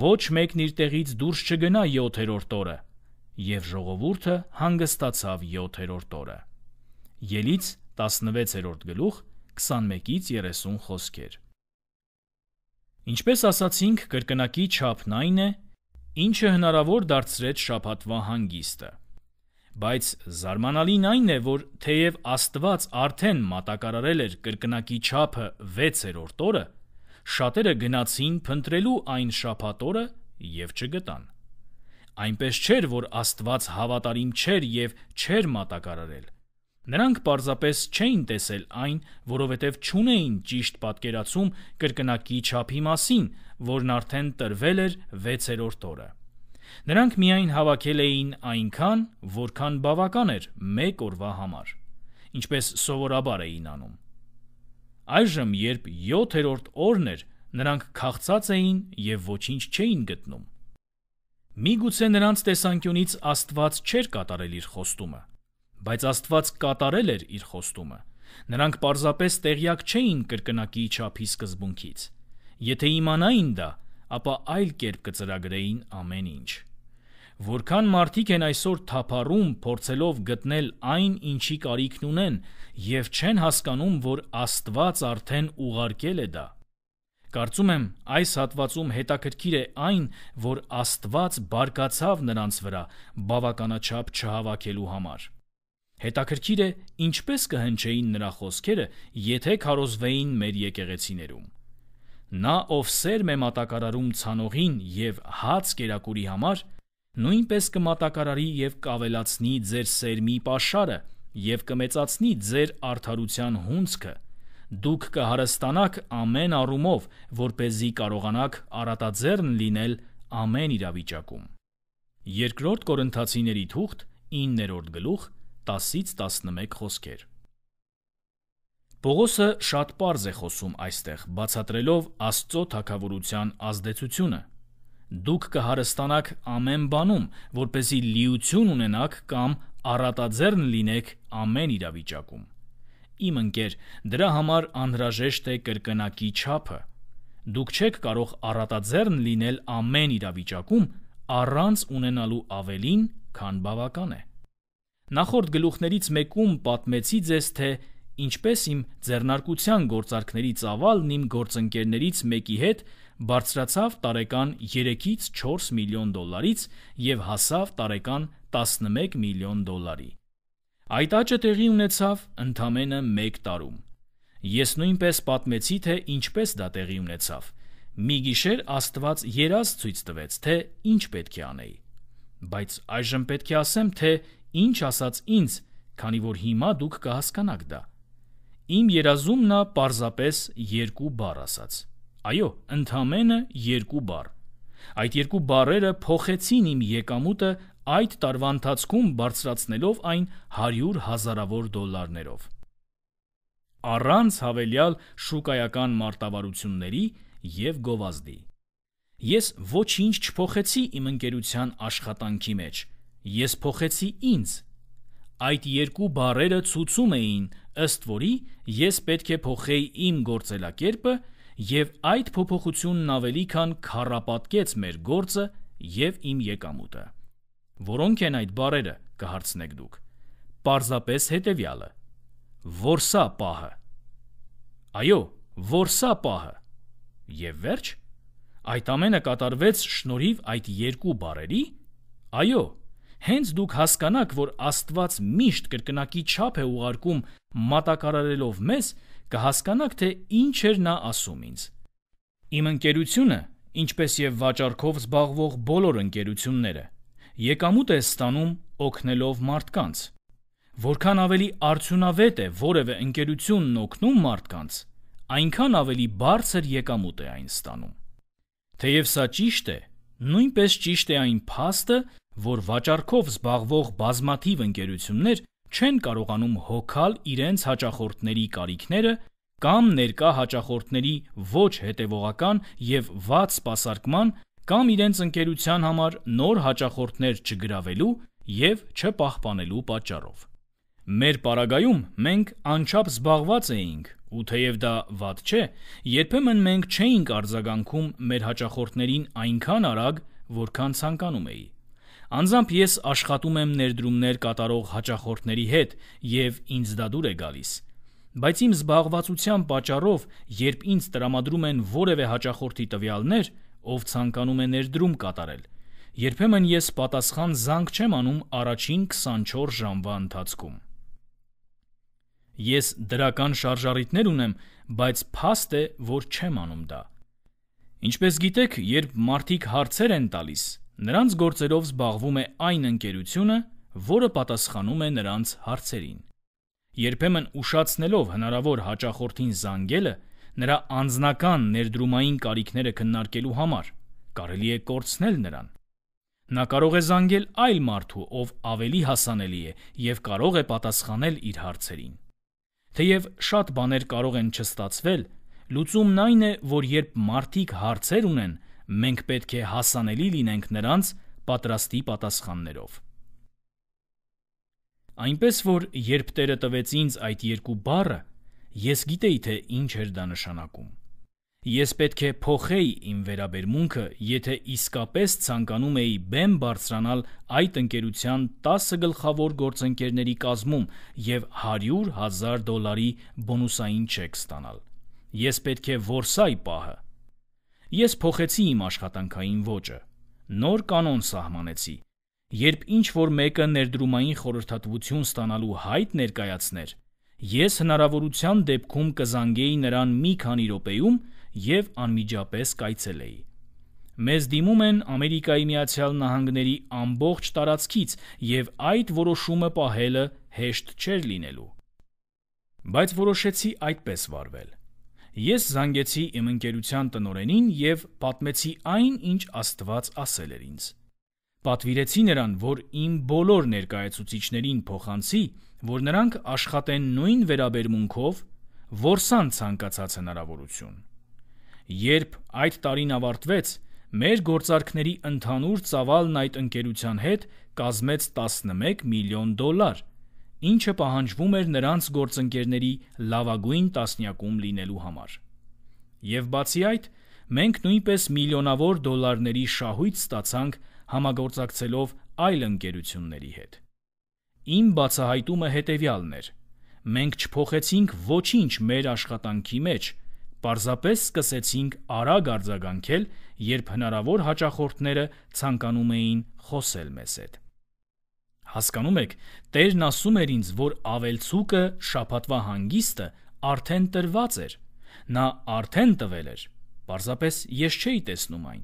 ոչ մեկն իր տեղից դուրս չգնա 7-րդ օրը։ Եվ ժողովուրդը հանգստացավ 7-րդ օրը։ Ելից 16-րդ գլուխ 21-ից 30 խոսքեր։ Ինչպես ասացինք, կրկնակի չափն այն է, ինչը հնարավոր դարձրեց շաբաթվա հանգիստը։ Բայց զարմանալին այն է, որ թեև Աստված արդեն մատակարարել էր կրկնակի չափը 6-րդ օրը, շատերը գնացին փնտրելու այն շաբաթ եւ չգտան։ Այնպես չէր, որ Աստված հավատարիմ չէր եւ չէր մատակարարել։ Նրանք պարզապես չէին տեսել այն, որովհետև չունեին ճիշտ պատկերացում կրկնակի չափի մասին, որն արդեն տրվել էր 6-րդ օրը։ որ Նրանք միայն հավաքել էին այնքան, որքան բավական էր մեկ օրվա համար, ինչպես սովորաբար էին անում։ Այժմ, երբ 7-րդ օրն էր, նրանք քաղցած էին եւ ոչինչ չէին գտնում։ Միգուցե նրանց տեսանկյունից Աստված չէր կատարել իր խոստումը, բայց Աստված կատարել էր իր խոստումը։ Նրանք parzapes տեղյակ չէին կրկնակի չափի սկզբունքից։ Եթե իմանային դա, ապա այլ կերպ կծրագրեին ամեն ինչ։ Որքան մարդիկ են այսօր թափառում, փորձելով գտնել այն, ինչի կարիքն ունեն, եւ չեն հասկանում, որ Աստված արդեն ուղարկել է դա։ Կարծում եմ, այս հատվածում հետաքրքիր է այն, որ Աստված բարգացավ նրանց վրա բավականաչափ չհավաքելու համար։ Հետաքրքիր է, ինչպես կհնչեին նրա խոսքերը, եթե քարոզվեին մեր եկեղեցիներում։ Նա, ով սերմ է մատակարարում ցանողին եւ հաց կերակուրի համար, նույնպես կմատակարարի եւ կավելացնի ձեր սերմի pašարը եւ կմեծացնի ձեր արդարության հունցքը։ Դուք կհարստանաք ամեն առումով, որ เป զի կարողանաք արատաձեռն լինել ամեն իրավիճակում։ Երկրորդ Կորինթացիների թուղթ 9-րդ գլուխ 10-ից 11 խոսքեր։ Պողոսը շատ པարզ է խոսում այստեղ, բացատրելով Աստծո թակավորության ազդեցությունը։ Դուք կհարստանաք ամեն բանում, որպեսի լիություն ունենաք կամ առատաձեռն լինեք ամեն իրավիճակում։ Իմ ընկեր, դրա համար անհրաժեշտ է կրկնակի չափը։ Դուք չեք կարող առատաձեռն լինել ամեն իրավիճակում առանց ունենալու ավելին, քան բավական է։ Նախորդ գլուխներից մեկում պատմեցի ձեզ, թե ինչպես իմ ձեռնարկության գործարքների ծավալն իմ գործընկերներից մեկի հետ բարձրացավ տարեկան 3-ից 4 միլիոն դոլարից եւ հասավ տարեկան 11 միլիոն դոլարի։ Այդ աճը տեղի ունեցավ ընդամենը 1 տարում։ Ես նույնպես պատմեցի, թե ինչպես դա տեղի ունեցավ։ Մի գիշեր Աստված երազ ցույց տվեց, թե ինչ պետք է անեի։ Բայց այժմ պետք է ասեմ, թե ինչ ասաց ինձ, քանի որ հիմա դուք կհասկանաք դա։ Իմ երազում նա պարզապես երկու բառ ասաց։ Այո, ընդամենը երկու բառ։ Այդ երկու բառերը փոխեցին իմ եկամուտը այդ տարվա ընթացքում բարձրացնելով այն 100 հազարավոր դոլարներով։ Առանց հավելյալ շուկայական մարտավարությունների եւ գովազդի։ Ես ոչինչ չփոխեցի իմ ընկերության աշխատանքի մեջ։ Ես փոխեցի ինձ։ Այդ երկու բառերը ցույցում էին, ըստ որի ես պետք է փոխեի իմ գործելակերպը եւ այդ փոփոխությունն ավելի քան քառապատկեց մեր գործը եւ իմ եկամուտը։ Որոնք են այդ բարերը, կհարցնեք դուք։ Պարզապես հետեւյալը. որ սա պահը։ Այո, որ սա պահը։ Եվ վերջ, այդ ամենը կատարվեց շնորհիվ այդ երկու բարերի։ Այո, Հենց դուք հասկանաք, որ Աստված միշտ կրկնակի չափ է ուղարկում մատակարարելով մեզ, կհասկանաք, թե ինչ էր նա ասում ինձ։ Իմ ընկերությունը, ինչպես եւ վաճառքով զբաղվող բոլոր ընկերությունները, եկամուտ է ստանում օգնելով մարդկանց։ Որքան ավելի արդյունավետ է որևէ ընկերությունն օգնում մարդկանց, այնքան ավելի բարձր եկամուտ է այն ստանում։ Թեև սա ճիշտ է, նույնպես ճիշտ է այն փաստը, որ վաճառքով զբաղվող բազմաթիվ ընկերություններ չեն կարողանում հոգալ իրենց հաճախորդների կարիքները կամ ներկա հաճախորդների ոչ հետևողական եւ վատ սպասարկման կամ իրենց ընկերության համար նոր հաճախորդներ չգրավելու եւ չպահպանելու պատճառով։ Մեր պարագայում մենք անչափ զբաղված էինք, ու թեև դա ված չէ, երբեմն մենք չէինք արձագանքում մեր հաճախորդներին այնքան արագ, որքան ցանկանում էի։ Անձամբ ես աշխատում եմ ներդրումներ կատարող հաճախորդների հետ եւ ինձ դա դուր է գալիս։ Բայց իմ զբաղվածության պատճառով, երբ ինձ տրամադրում են որևէ հաճախորդի տվյալներ, ով ցանկանում է ներդրում կատարել, երբեմն ես պատասխան զանգ չեմ անում առաջին 24 ժամվա ընթացքում։ Ես դրական շարժառիթներ ունեմ, բայց փաստ է, որ չեմ անում դա։ Ինչպես գիտեք, երբ մարդիկ հարցեր են տալիս, Նրանց գործերով զբաղվում է այն ընկերությունը, որը պատասխանում է նրանց հարցերին։ Երբեմն ուշացնելով հնարավոր հաճախորդին զանգելը, նրա անձնական ներդրումային կարիքները քննարկելու համար, կարելի է կորցնել նրան։ Նա կարող է զանգել այլ մարդու, ով ավելի հասանելի է եւ կարող է պատասխանել իր հարցերին։ Թեև շատ բաներ կարող են չստացվել, լուծումն այն է, որ երբ մարդիկ հարցեր ունեն, մենք պետք է հասանելի լինենք նրանց պատրաստի պատասխաններով։ Այնպես որ երբ Տերը տվեց ինձ այդ երկու բառը, ես գիտեի թե ինչ էր դա նշանակում։ Ես պետք է փոխեի իմ վերաբերմունքը, եթե իսկապես ցանկանում էի բեմ բարձրանալ այդ ընկերության 10 գլխավոր գործընկերների կազմում եւ 100 000 դոլարի բոնուսային չեք ստանալ։ Ես պետք է որսայի պահը Ես փոխեցի իմ աշխատանքային ոճը, նոր կանոն սահմանեցի։ Երբ ինչ որ մեկը ներդրումային խորհրդատվություն ստանալու հայտ ներկայացներ, ես հնարավորության դեպքում կզանգեի նրան մի քանի րոպեում եւ անմիջապես կայցելեի։ Մեզ դիմում են Ամերիկայի Միացյալ Նահանգների ամբողջ տարածքից եւ այդ որոշումը պահելը հեշտ չէր լինելու։ Բայց որոշեցի այդպես վարվել։ Ես զանգեցի իմ ընկերության տնորենին եւ պատմեցի այն, ինչ Աստված ասել էր ինձ։ Պատվիրեցի նրան, որ իմ բոլոր ներկայացուցիչներին փոխանցի, որ նրանք աշխատեն նույն վերաբերմունքով, որսան ցանկացած հնարավորություն։ Երբ այդ տարին ավարտվեց, մեր գործարքների ընդհանուր ծավալն այդ ընկերության հետ կազմեց 11 միլիոն դոլար, ինչը պահանջվում էր նրանց գործընկերների լավագույն տասնյակում լինելու համար։ Եվ բացի այդ, մենք նույնպես միլիոնավոր դոլարների շահույթ ստացանք համագործակցելով այլ ընկերությունների հետ։ Իմ բացահայտումը հետևյալն էր. մենք չփոխեցինք ոչինչ մեր աշխատանքի մեջ, պարզապես սկսեցինք արագ արձագանքել, երբ հնարավոր հաճախորդները ցանկանում էին խոսել մեզ հետ։ Հասկանում եք, Տերն ասում էր ինձ, որ ավելցուկը շապատվա հանգիստը արդեն տրված էր։ Նա արդեն տվել էր։ Պարզապես ես չէի տեսնում այն։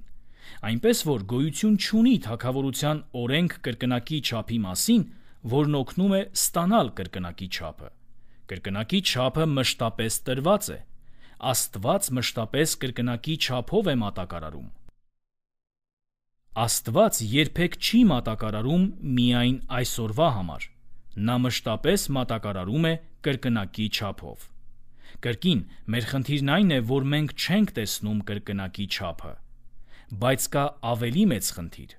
Այնպես որ գոյություն չունի թակավորության օրենք կրկնակի չափի մասին, որն օգնում է ստանալ կրկնակի չափը։ Կրկնակի չափը մշտապես տրված է։ Աստված մշտապես կրկնակի չափով է մատակարարում։ Աստված երբեք չի մատակարարում միայն այսօրվա համար։ Նա մշտապես մատակարարում է կրկնակի չափով։ Կրկին, մեր խնդիրն այն է, որ մենք չենք տեսնում կրկնակի չափը։ Բայց կա ավելի մեծ խնդիր։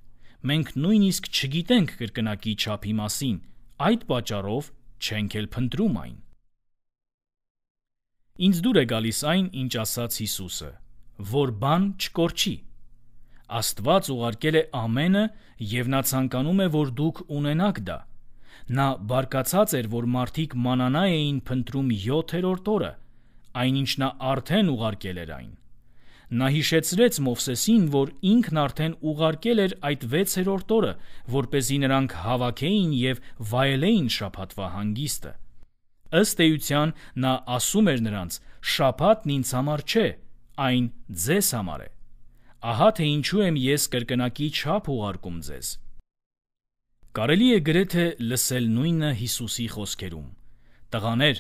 Մենք նույնիսկ չգիտենք կրկնակի չափի մասին, այդ պատճառով չենք էլ փնտրում այն։ Ինձ դուր է գալիս այն, ինչ ասաց Հիսուսը, որ բան չկորչի Աստված ուղարկել է ամենը եւ նա ցանկանում է, որ դուք ունենաք դա։ Նա բարկացած էր, որ մարդիկ մանանա էին փնտրում 7-րդ օրը, այնինչ նա արդեն ուղարկել էր այն։ Նա հիշեցրեց Մովսեսին, որ ինքն արդեն ուղարկել էր այդ 6-րդ օրը, որ เป զի նրանք հավաքեին եւ վայելեին շաբաթվա հանգիստը։ Ըստ էության նա ասում էր նրանց. «Շաբաթն ինձ համար չէ, այն ձեզ համար է»։ Ահա թե ինչու եմ ես կրկնակի չափ ուղարկում ձեզ։ Կարելի է գրեթե լսել նույնը Հիսուսի խոսքերում. Տղաներ,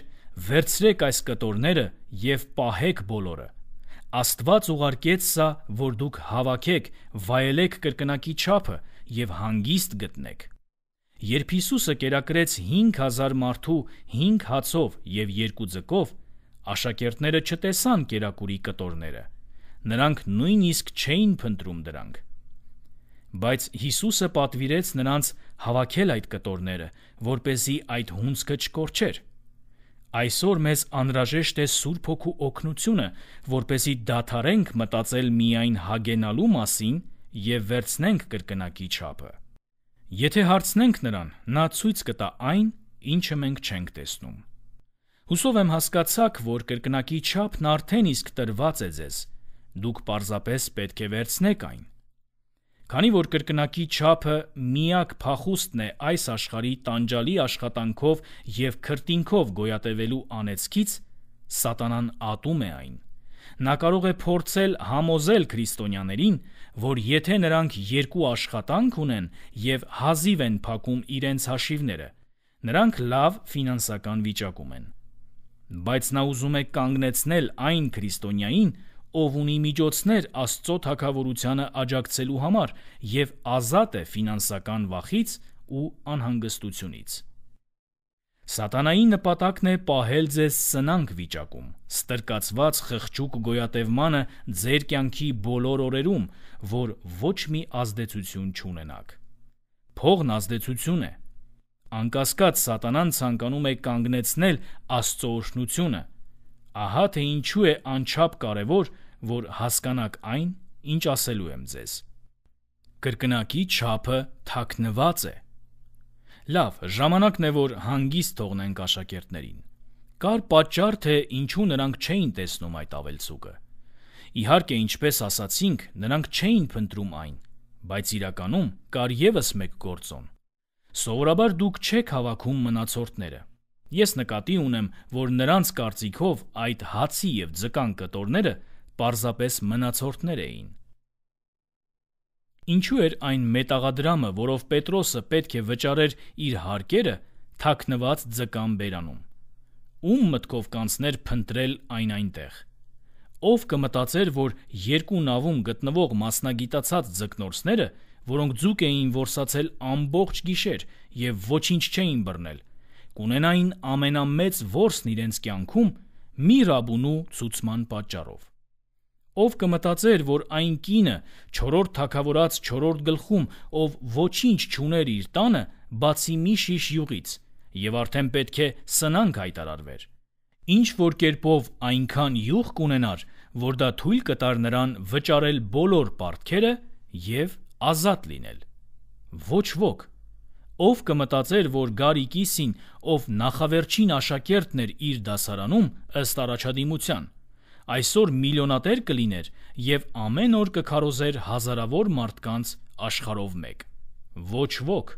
վերցրեք այս կտորները եւ պահեք բոլորը։ Աստված ուղարկեց սա, որ դուք հավաքեք, վայելեք կրկնակի չափը եւ հանգիստ գտնեք։ Երբ Հիսուսը կերակրեց 5000 մարդու 5 հացով եւ 2 ձկով, աշակերտները չտեսան կերակուրի կտորները, Նրանք նույնիսկ չէին փնտրում դրանք։ Բայց Հիսուսը պատվիրեց նրանց հավաքել այդ կտորները, որ เป զի այդ հունցքը չկորչեր։ Այսօր մեզ անհրաժեշտ է Սուրբ Հոգու օգնությունը, որ เป զի դադարենք մտածել միայն հագենալու մասին եւ վերցնենք կրկնակի չափը։ Եթե հարցնենք նրան, նա ցույց կտա այն, ինչը մենք չենք տեսնում։ Հուսով եմ հասկացաք, որ կրկնակի չափն արդեն իսկ տրված է ձեզ Դուք պարզապես պետք է վերցնեք այն։ Քանի որ կրկնակի ճափը միակ փախուստն է այս աշխարհի տանջալի աշխատանքով եւ քրտինքով գոյատևելու անեծքից, սատանան ատում է այն։ Նա կարող է փորձել համոզել քրիստոնյաներին, որ եթե նրանք երկու աշխատանք ունեն եւ հազիվ են փակում իրենց հաշիվները, նրանք լավ ֆինանսական վիճակում են։ Բայց նա ուզում է կանգնեցնել այն քրիստոնյային, ով ունի միջոցներ Աստծո թակավորությանը աջակցելու համար եւ ազատ է ֆինանսական վախից ու անհանգստությունից։ Սատանայի նպատակն է պահել ձեզ սնանկ վիճակում, ստրկացված խղճուկ գոյատևմանը ձեր կյանքի բոլոր օրերում, որ ոչ մի ազդեցություն չունենաք։ Փողն ազդեցություն է։ Անկասկած Սատանան ցանկանում է կանգնեցնել Աստծո օշնությունը, Ահա թե ինչու է անչափ կարևոր, որ հասկանաք այն, ինչ ասելու եմ ձեզ։ Կրկնակի չափը թաքնված է։ Լավ, ժամանակն է, որ հանգիստ թողնենք աշակերտներին։ Կար պատճառ, թե ինչու նրանք չէին տեսնում այդ ավելցուկը։ Իհարկե, ինչպես ասացինք, նրանք չէին փնտրում այն, բայց իրականում կար եւս մեկ գործոն։ Սովորաբար դուք չեք հավաքում մնացորդները։ Ես նկատի ունեմ, որ նրանց կարծիքով այդ հացի եւ ձկան կտորները պարզապես մնացորդներ էին։ Ինչու էր այն մետաղադրամը, որով Պետրոսը պետք է վճարեր իր հարկերը, թաքնված ձկան բերանում։ Ում մտքով կանցներ փնտրել այն այնտեղ։ Ով կմտածեր, որ երկու նավում գտնվող մասնագիտացած ձկնորսները, որոնք ձուկ էին որսացել ամբողջ գիշեր եւ ոչինչ չէին բռնել, կունենային ամենամեծ ворսն իրենց կյանքում՝ մի ռաբունու ցուցման պատճառով։ Ով կմտածեր, որ այն կինը, 4-րդ թակավորած 4-րդ գլխում, ով ոչինչ չուներ իր տանը, բացի մի շիշ յուղից, եւ արդեն պետք է սնանկ հայտարարվեր։ Ինչ որ կերպով այնքան յուղ կունենար, որ դա թույլ կտար նրան վճարել բոլոր պարտքերը եւ ազատ լինել։ Ոչ ոք Ով կմտածեր, որ Գարի Կիսին, ով նախավերջին աշակերտն էր իր դասարանում, ըստ առաջադիմության, այսօր միլիոնատեր կլիներ եւ ամեն օր կքարոզեր հազարավոր մարդկանց աշխարհով մեկ։ Ոչ ոք։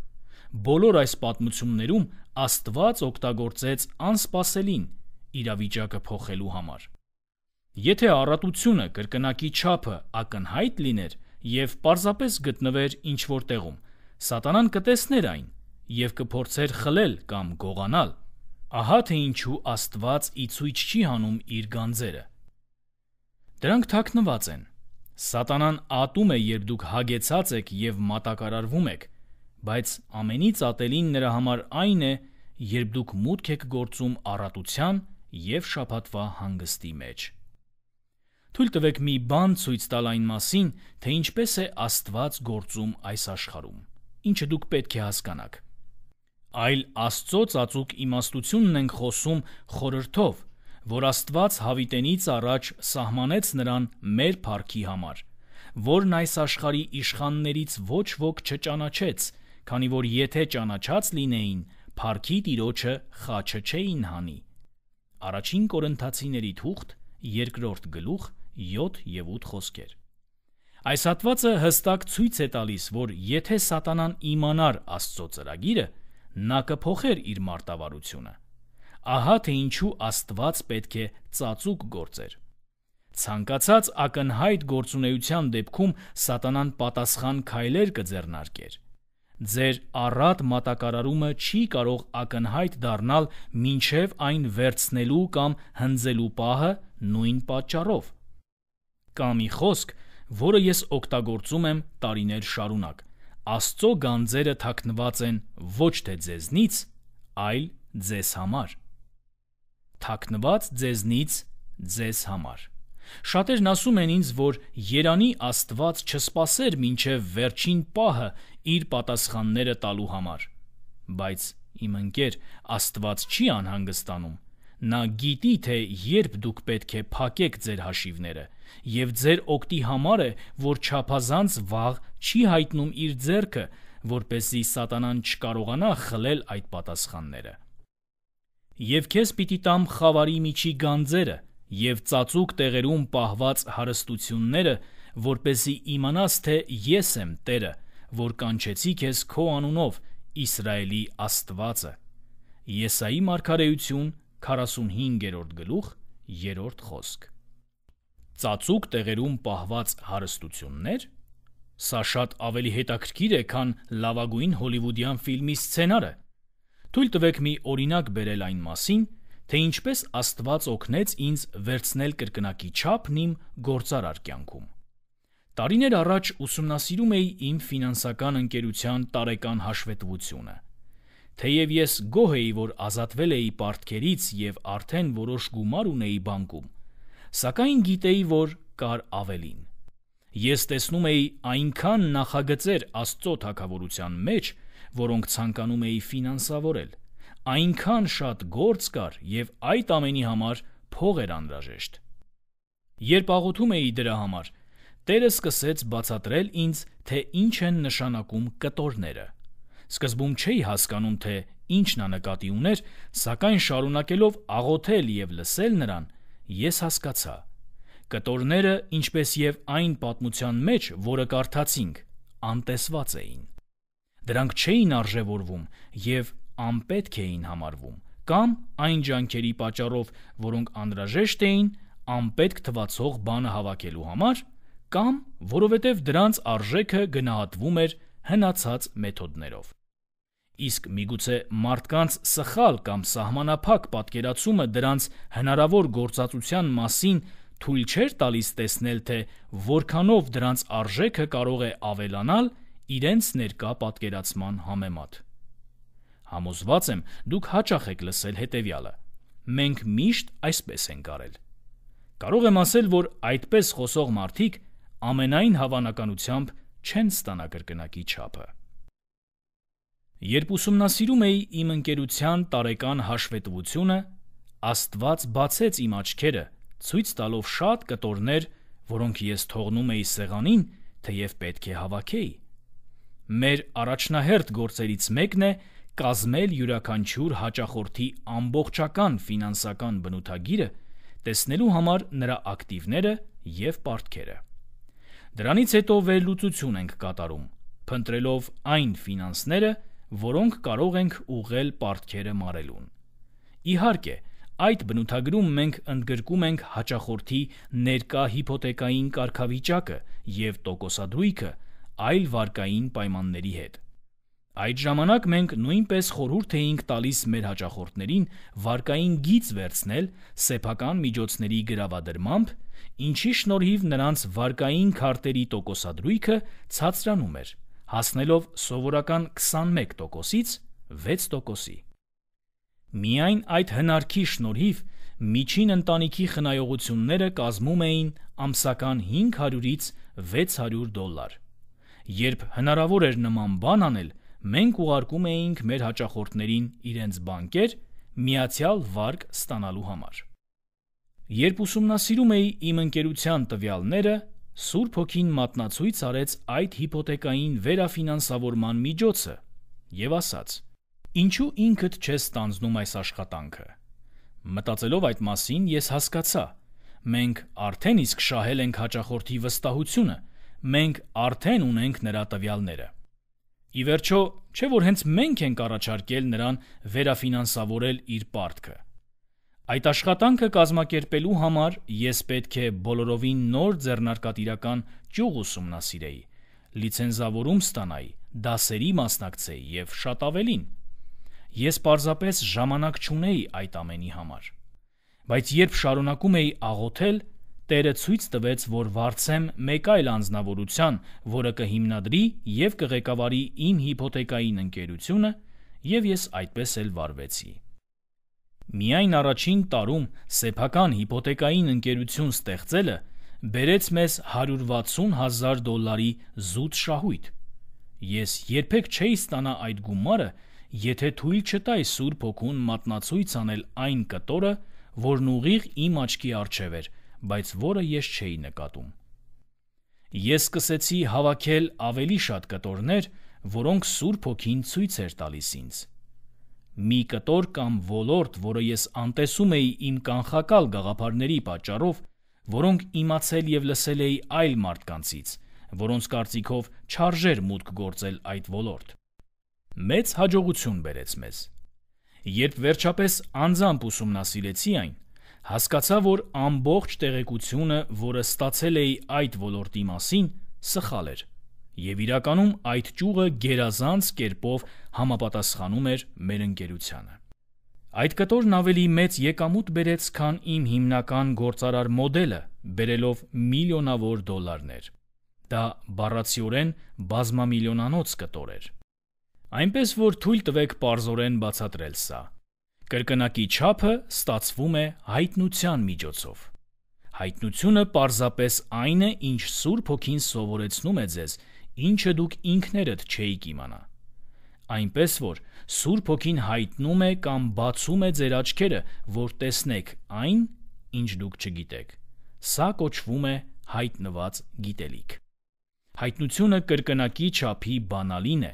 Բոլոր այս պատմություններում Աստված օգտագործեց անսպասելին իրավիճակը փոխելու համար։ Եթե առատությունը, կրկնակի չափը ակնհայտ լիներ եւ պարզապես գտնվեր ինչ որ տեղում, Սատանան կտեսներ այն եւ կփորձեր խլել կամ գողանալ։ Ահա թե ինչու Աստված իցույց չի հանում իր գանձերը։ Դրանք թաքնված են։ Սատանան ատում է, երբ դուք հագեցած եք եւ մատակարարվում եք, բայց ամենից ատելին նրա համար այն է, երբ դուք մուտք եք գործում առատության եւ շփաթվա հանգստի մեջ։ Թույլ տվեք մի բան ցույց տալ այն մասին, թե ինչպես է Աստված գործում այս աշխարհում ինչը դուք պետք է հասկանաք։ Այլ Աստծո ծածուկ իմաստությունն ենք խոսում խորրթով, որ Աստված հավիտենից առաջ սահմանեց նրան մեր փառքի համար, որն այս աշխարհի իշխաններից ոչ ոք չճանաչեց, քանի որ եթե ճանաչած լինեին, Փարքի տիրոջը խաչը չէին հանի։ Առաջին Կորինթացիների թուղթ, երկրորդ գլուխ, 7 եւ 8 խոսքեր։ Այս հատվածը հստակ ցույց է տալիս, որ եթե սատանան իմանար Աստծո ծրագիրը, նա կփոխեր իր մարտավարությունը։ Ահա թե ինչու Աստված պետք է ծածուկ գործեր։ Ցանկացած ակնհայտ գործունեության դեպքում սատանան պատասխան քայլեր կձեռնարկեր։ Ձեր առատ մատակարարումը չի կարող ակնհայտ դառնալ մինչև այն վերցնելու կամ հնձելու պահը նույն պատճառով։ Կամի խոսք, որը ես օգտագործում եմ տարիներ շարունակ։ Աստծո գանձերը թաքնված են ոչ թե ձեզնից, այլ ձեզ համար։ Թաքնված ձեզնից ձեզ համար։ Շատերն ասում են ինձ, որ Երանի Աստված չսпасեր մինչև վերջին պահը իր պատասխանները տալու համար։ Բայց իմ ընկեր, Աստված չի անհանգստանում։ Նա գիտի, թե երբ դուք պետք է փակեք ձեր հաշիվները, եւ ձեր օգտի համար է, որ ճափազանց վաղ չի հայտնում իր ձեռքը, որպեսզի սատանան չկարողանա խլել այդ պատասխանները։ Եվ քեզ պիտի տամ խավարի միջի գանձերը եւ ծածուկ տեղերում պահված հարստությունները, որպեսզի իմանաս թե ես եմ Տերը, որ կանչեցի քեզ քո անունով Իսրայելի Աստվածը։ Եսայի մարգարեություն 45-րդ գլուխ 3-րդ խոսք ծածուկ տեղերում պահված հարստություններ, սա շատ ավելի հետաքրքիր է, քան լավագույն հոլիվուդյան ֆիլմի սցենարը։ Թույլ տվեք մի օրինակ բերել այն մասին, թե ինչպես Աստված օգնեց ինձ վերցնել կրկնակի չափն իմ գործարար կյանքում։ Տարիներ առաջ ուսումնասիրում էի իմ ֆինանսական ընկերության տարեկան հաշվետվությունը։ Թեև ես գոհ էի, որ ազատվել էի պարտքերից եւ արդեն որոշ գումար ունեի բանկում, սակայն գիտեի, որ կար ավելին։ Ես տեսնում էի այնքան նախագծեր Աստծո թակավորության մեջ, որոնք ցանկանում էի ֆինանսավորել։ Այնքան շատ գործ կար եւ այդ ամենի համար փող էր անհրաժեշտ։ Երբ աղոթում էի դրա համար, Տերը սկսեց բացատրել ինձ, թե ինչ են նշանակում կտորները։ Սկզբում չէի հասկանում, թե ինչն է նկատի ուներ, սակայն շարունակելով աղոթել եւ լսել նրան, Ես հասկացա. կտորները, ինչպես եւ այն պատմության մեջ, որը կարդացինք, անտեսված էին։ Դրանք չէին արժևորվում եւ անպետք էին համարվում, կամ այն ջանքերի պատճառով, որոնք անհրաժեշտ էին անպետք թվացող բանը հավաքելու համար, կամ որովհետև դրանց արժեքը գնահատվում էր հնացած մեթոդներով իսկ միգուցե մարդկանց սխալ կամ սահմանափակ պատկերացումը դրանց հնարավոր գործածության մասին թույլ չէր տալիս տեսնել, թե որքանով դրանց արժեքը կարող է ավելանալ իրենց ներկա պատկերացման համեմատ։ Համոզված եմ, դուք հաճախ եք լսել հետևյալը. Մենք միշտ այսպես ենք արել։ Կարող եմ ասել, որ այդպես խոսող մարդիկ ամենայն հավանականությամբ չեն ստանա կրկնակի չափը։ Երբ ուսումնասիրում էի իմ ընկերության տարեկան հաշվետվությունը, Աստված բացեց իմ աչքերը, ցույց տալով շատ կտորներ, որոնք ես թողնում էի սեղանին, թեև պետք է հավաքեի։ Մեր առաջնահերթ գործերից մեկն է կազմել յուրաքանչյուր հաճախորդի ամբողջական ֆինանսական բնութագիրը, տեսնելու համար նրա ակտիվները եւ պարտքերը։ Դրանից հետո վերլուծություն ենք կատարում, փնտրելով այն ֆինանսները, որոնք կարող ենք ուղղել պարտքերը մարելուն։ Իհարկե, այդ բնութագրում մենք ընդգրկում ենք հաճախորդի ներկա հիփոթեկային կարգավիճակը եւ տոկոսադրույքը այլ վարկային պայմանների հետ։ Այդ ժամանակ մենք նույնպես խորհուրդ էինք տալիս մեր հաճախորդներին վարկային գից վերցնել սեփական միջոցների գրավադրմամբ, ինչի շնորհիվ նրանց վարկային քարտերի տոկոսադրույքը ցածրանում էր հասնելով սովորական 21%-ից 6%-ի։ Միայն այդ հնարքի շնորհիվ միջին ընտանիքի խնայողությունները կազմում էին ամսական 500-ից 600 դոլար։ Երբ հնարավոր էր նման բան անել, մենք ուղարկում էինք մեր հաճախորդներին իրենց բանկեր միացյալ վարկ ստանալու համար։ Երբ ուսումնասիրում էի իմ ընկերության տվյալները, Սուրբ Հոգին մատնացույց արեց այդ հիփոթեկային վերաֆինանսավորման միջոցը եւ ասաց. Ինչու ինքդ չես ստանձնում այս աշխատանքը։ Մտածելով այդ մասին ես հասկացա. մենք արդեն իսկ շահել ենք հաճախորդի վստահությունը, մենք արդեն ունենք նրա տվյալները։ Ի վերջո, չէ որ հենց մենք ենք առաջարկել նրան վերաֆինանսավորել իր պարտքը։ Այդ աշխատանքը կազմակերպելու համար ես պետք է բոլորովին նոր ձեռնարկատիրական ճյուղ ուսումնասիրեի, լիցենզավորում ստանայի, դասերի մասնակցեի եւ շատ ավելին։ Ես պարզապես ժամանակ չունեի այդ ամենի համար։ Բայց երբ շարունակում էի աղոթել, Տերը ցույց տվեց, որ վարձեմ մեկ այլ անznավորության, որը կհիմնադրի եւ կղեկավարի իմ հիփոթեկային ընկերությունը, եւ ես այդպես էլ վարվեցի։ Միայն առաջին տարում սեփական հիփոթեկային ընկերություն ստեղծելը բերեց մեզ 160.000 դոլարի զուտ շահույթ։ Ես երբեք չէի ստանա այդ գումարը, եթե թույլ չտայի Սուրբ Օքուն մատնացույց անել այն կտորը, որն ուղիղ իմ աչքի առջև էր, բայց որը ես չէի նկատում։ Ես սկսեցի հավաքել ավելի շատ կտորներ, որոնք Սուրբ Օքին ցույց էր տալիս ինձ։ Մի կտոր կամ ոլորտ, որը ես անտեսում էի իմ կանխակալ գաղափարների պատճառով, որոնք իմացել եւ լսել էի այլ մարդկանցից, որոնց կարծիքով չարժեր մուտք գործել այդ ոլորտ։ Մեծ հաջողություն բերեց մեզ։ Երբ վերջապես անձամբ ուսումնասիրեցի այն, հասկացա, որ ամբողջ տեղեկությունը, որը ստացել էի այդ ոլորտի մասին, սխալ էր։ Եվ իրականում այդ ճյուղը գերազանց կերպով համապատասխանում էր մեր ընկերությանը։ Այդ կտորն ավելի մեծ եկամուտ բերեց, քան իմ հիմնական գործարար մոդելը, բերելով միլիոնավոր դոլարներ։ Դա բառացիորեն բազմամիլիոնանոց կտոր էր։ Այնպես որ թույլ տվեք parzորեն բացատրել սա։ Կրկնակի չափը ստացվում է հայտնության միջոցով։ Հայտնությունը parzapes այն է, ինչ Սուրբ Հոգին սովորեցնում է ձեզ ինչը դուք ինքներդ չէիք իմանա։ Այնպես որ Սուրբ Հոգին հայտնում է կամ բացում է ձեր աչքերը, որ տեսնեք այն, ինչ դուք չգիտեք։ Սա կոչվում է հայտնված գիտելիք։ Հայտնությունը կրկնակի չափի բանալին է։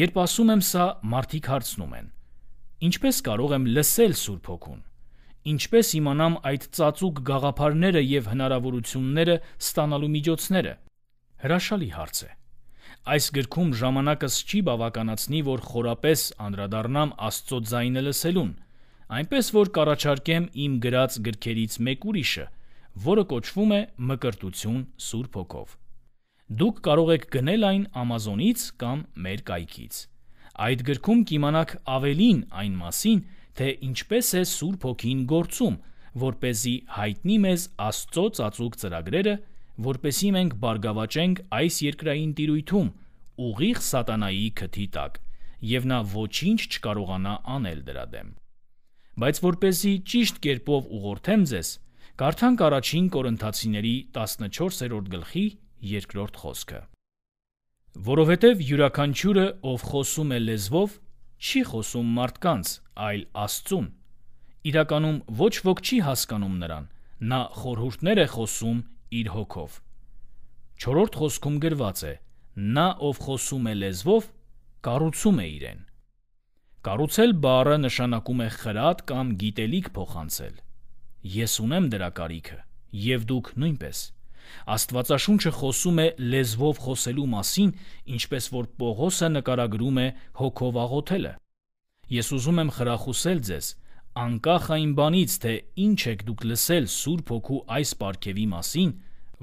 Երբ ասում եմ սա, մարդիկ հարցնում են. Ինչպե՞ս կարող եմ լսել Սուրբ Հոգուն։ Ինչպե՞ս իմանամ այդ ծածուկ գաղափարները եւ հնարավորությունները ստանալու միջոցները։ Հրաշալի հարց է։ Այս գրքում ժամանակս չի բավականացնի, որ խորապես անդրադառնամ Աստծո ձայնը լսելուն, այնպես որ կառաջարկեմ իմ գրած գրքերից մեկ ուրիշը, որը կոչվում է Մկրտություն Սուրբ Հոգով։ Դուք կարող եք գնել այն Amazon-ից կամ մեր կայքից։ Այդ գրքում կիմանաք ավելին այն մասին, թե ինչպես է Սուրբ Հոգին գործում, որ เป զի հայտնի մեզ Աստծո ծածուկ ծրագրերը որպեսի մենք բարգավաճենք այս երկրային տիրույթում ուղիղ սատանայի քթի տակ եւ նա ոչինչ չկարողանա անել դրա դեմ բայց որպեսի ճիշտ կերպով ուղղորդեմ ձեզ Կարդանք առաջին Կորինթացիների 14-րդ գլխի 2-րդ խոսքը։ Որովհետև յուրաքանչյուրը, ով խոսում է լեզվով, չի խոսում մարդկանց, այլ Աստծուն։ Իրականում ոչ ոք չի հասկանում նրան։ Նա խորհուրդներ է խոսում իր հոգով։ 4-րդ խոսքում գրված է. նա ով խոսում է լեզվով, կառուցում է իրեն։ Կառուցել բառը նշանակում է խրատ կամ գիտելիք փոխանցել։ Ես ունեմ դրա կարիքը, եւ դուք նույնպես։ Աստվածաշունչը խոսում է լեզվով խոսելու մասին, ինչպես որ Պողոսը նկարագրում է հոգով աղոթելը։ Ես ուզում եմ խրախուսել ձեզ, անկախ այն բանից, թե ինչ եք դուք լսել Սուրբ Հոգու այս պարգևի մասին,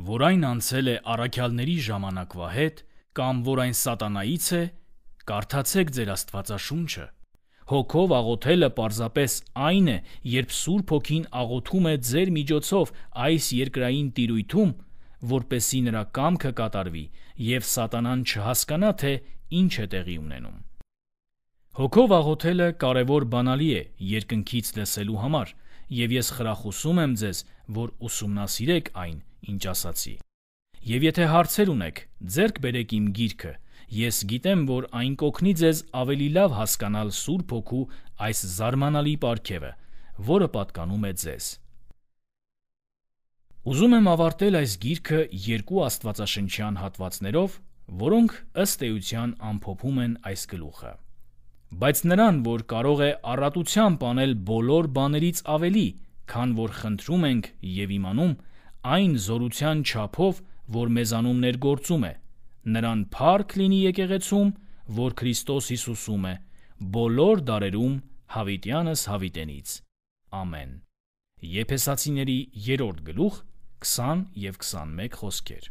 որ այն անցել է առաքյալների ժամանակվա հետ կամ որ այն սատանայից է, կարդացեք ձեր Աստվածաշունչը։ Հոգով աղոթելը պարզապես այն է, երբ Սուրբ Հոգին աղոթում է ձեր միջոցով այս երկրային տիրույթում, որպեսի նրա կամքը կատարվի եւ սատանան չհասկանա, թե ինչ է տեղի ունենում։ Հոգով աղոթելը կարևոր բանալի է երկնքից լսելու համար, եւ ես խրախուսում եմ ձեզ, որ ուսումնասիրեք այն, ինչ ասացի։ Եվ եթե հարցեր ունեք, ձեռք բերեք իմ գիրքը։ Ես գիտեմ, որ այն կօգնի ձեզ ավելի լավ հասկանալ Սուրբ Հոգու այս զարմանալի պարգևը, որը պատկանում է ձեզ։ Ուզում եմ ավարտել այս գիրքը երկու աստվածաշնչյան հատվածներով, որոնք ըստ էության ամփոփում են այս գլուխը բայց նրան, որ կարող է առատությամբ անել բոլոր բաներից ավելի, քան որ խնդրում ենք եւ իմանում, այն զորության չափով, որ մեզանում ներգործում է, նրան փառք լինի եկեղեցում, որ Քրիստոս Հիսուսում է, բոլոր դարերում հավիտյանս հավիտենից։ Ամեն։ Եփեսացիների 3-րդ գլուխ 20 եւ 21 խոսքեր։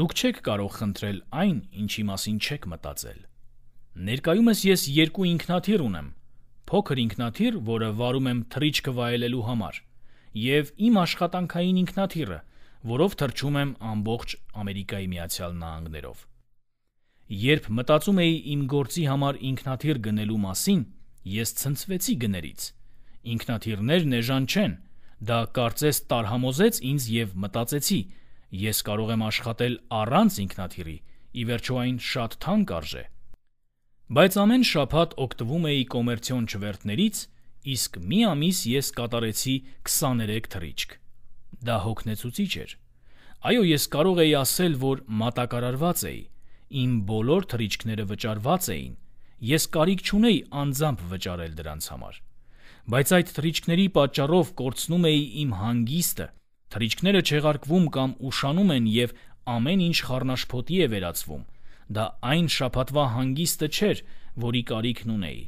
Դուք չեք կարող խնդրել այն, ինչի մասին չեք մտածել Ներկայումս ես երկու ինքնաթիռ ունեմ։ Փոքր ինքնաթիռ, որը վարում եմ թրիճկը վայելելու համար, եւ իմ աշխատանքային ինքնաթիռը, որով թռչում եմ ամբողջ Ամերիկայի Միացյալ Նահանգներով։ Երբ մտածում էի իմ գործի համար ինքնաթիռ գնելու մասին, ես ցնցվեցի գներից։ Ինքնաթիռներ նեժան չեն։ Դա կարծես տարհամոզեց ինձ եւ մտածեցի, ես կարող եմ աշխատել առանց ինքնաթիռի։ Ի վերջո այն շատ թանկ արժե։ Բայց ամեն շաբաթ օգտվում էի կոմերցիոն չվերթներից, իսկ մի ամիս ես կատարեցի 23 թռիչք։ Դա հոգնեցուցիչ էր։ Այո, ես կարող էի ասել, որ մատակարարված էի։ Իմ բոլոր թռիչքները վճարված էին։ Ես կարիք չունեի անձամբ վճարել դրանց համար։ Բայց այդ թռիչքների պատճառով կորցնում էի իմ հանգիստը, թրիչքները չեղարկվում կամ ուշանում են եւ ամեն ինչ խառնաշփոտի է վերածվում Դա այն շապատվա հանգիստը չէր, որի կարիքն ունեի։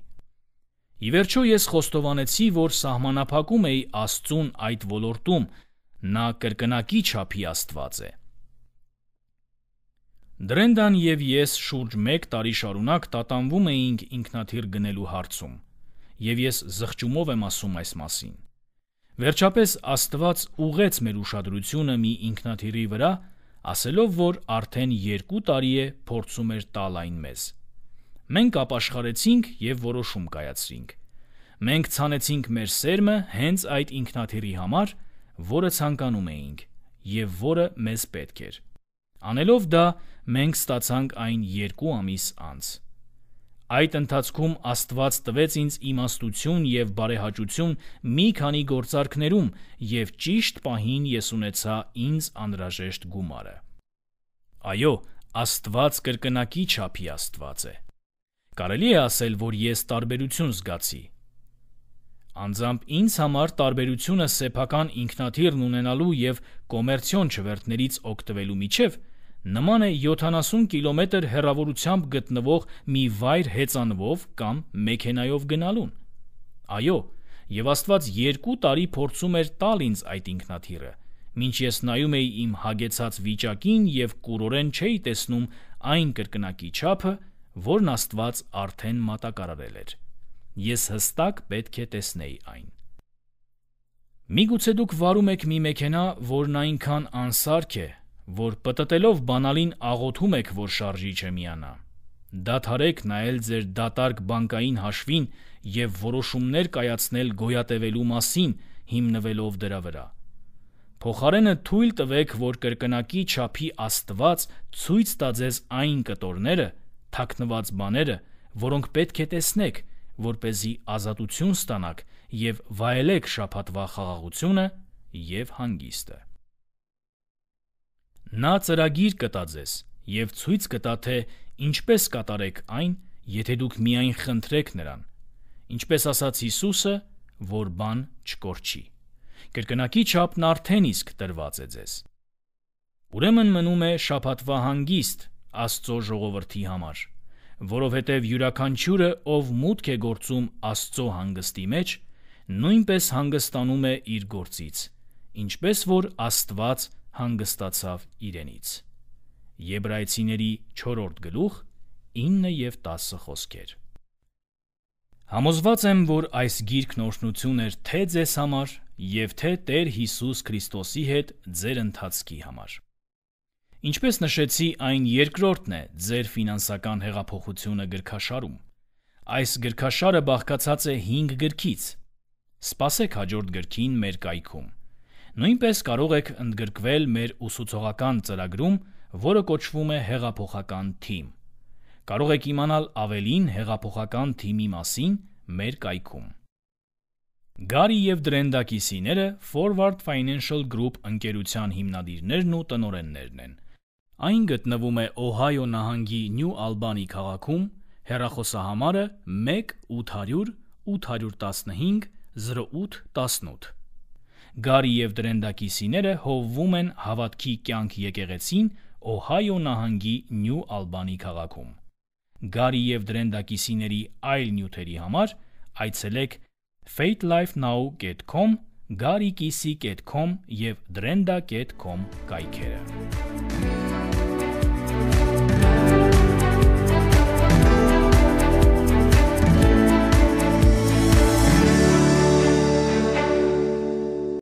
Ի վերջո ես խոստովանեցի, որ սահմանափակում էի Աստծուն այդ ոլորտում, նա կրկնակի չափի Աստված է։ Դրենդան եւ ես շուրջ 1 տարի շարունակ տատանվում էինք ինքնաթիռ գնելու հարցում, եւ ես զղջումով եմ ասում այս մասին։ Վերջապես Աստված ուղեց մեր ուշադրությունը մի ինքնաթիռի վրա, ասելով, որ արդեն 2 տարի է փորձում էր տալ այն մեզ։ Մենք ապաշխարեցինք եւ որոշում կայացրինք։ Մենք ցանեցինք մեր սերմը հենց այդ ինքնաթիռի համար, որը ցանկանում էինք եւ որը մեզ պետք էր։ Անելով դա, մենք ստացանք այն 2 ամիս անց։ Այդ ընթացքում Աստված տվեց ինձ իմաստություն եւ բարեհաճություն մի քանի գործարքներում եւ ճիշտ պահին ես ունեցա ինձ անհրաժեշտ գումարը։ Այո, Աստված կրկնակի չափի Աստված է։ Կարելի է ասել, որ ես տարբերություն զգացի։ Անձամբ ինձ համար տարբերությունը սեփական ինքնաթիռն ունենալու եւ կոմերցիոն չվերթներից օգտվելու միջև նման է 70 կիլոմետր հեռավորությամբ գտնվող մի վայր հեծանվով կամ մեքենայով գնալուն։ Այո, եւ Աստված 2 տարի փորձում էր տալ ինձ այդ ինքնաթիռը։ Մինչ ես նայում էի իմ հագեցած վիճակին եւ կուրորեն չէի տեսնում այն կրկնակի չափը, որն Աստված արդեն մատակարարել էր։ Ես հստակ պետք է տեսնեի այն։ Միգուցե դուք վարում եք մի մեքենա, որն այնքան անսարք է, որ պտտելով բանալին աղոթում եք, որ շարժի չմիանա։ Դադարեք նայել ձեր դատարկ բանկային հաշվին եւ որոշումներ կայացնել գոյատևելու մասին հիմնվելով դրա վրա։ Փոխարենը թույլ տվեք, որ կրկնակի ճափի Աստված ցույց տա ձեզ այն կտորները, թակնված բաները, որոնք պետք է տեսնեք, որ เป զի ազատություն ստանաք եւ վայելեք շփատվա խաղաղությունը եւ հանգիստը։ Նա ծրագիր կտա ձեզ եւ ցույց կտա թե ինչպես կատարեք այն, եթե դուք միայն խնդրեք նրան։ Ինչպես ասաց Հիսուսը, որ բան չկորչի։ Կրկնակի չափն արդեն իսկ տրված է ձեզ։ Ուրեմն մնում է շաբաթվա հանգիստ Աստծո ժողովրդի համար, որովհետև յուրաքանչյուրը, ով մուտք է գործում Աստծո հանգստի մեջ, նույնպես հանգստանում է իր գործից, ինչպես որ Աստված հանգստացավ իրենից։ Եբրայեցիների 4-րդ գլուխ 9 եւ 10 խոսքեր։ Համոզված եմ, որ այս գիրքն օրհնություն էր թե ձեզ համար եւ թե Տեր Հիսուս Քրիստոսի հետ ձեր ընթացքի համար։ Ինչպես նշեցի, այն երկրորդն է ձեր ֆինանսական հեղափոխությունը գրքաշարում։ Այս գրքաշարը բաղկացած է 5 գրքից։ Սպասեք հաջորդ գրքին մեր կայքում։ Նույնպես կարող եք ընդգրկվել մեր ուսուցողական ծրագրում, որը կոչվում է հեղափոխական թիմ։ Կարող եք իմանալ ավելին հեղափոխական թիմի մասին մեր կայքում։ Գարի եւ Դրենդակի սիները Forward Financial Group ընկերության հիմնադիրներն ու տնորեններն են։ Այն գտնվում է Օհայո նահանգի Նյու Ալբանի քաղաքում, հեռախոսահամարը 1 800 815 0818 Գարի եւ Դրենդակի սիները հովվում են հավատքի կյանք եկեղեցին Օհայո նահանգի Նյու Ալբանի քաղաքում։ Գարի եւ Դրենդակի սիների այլ նյութերի համար այցելեք faithLifeNow.com, garikisi.com եւ drenda.com կայքերը։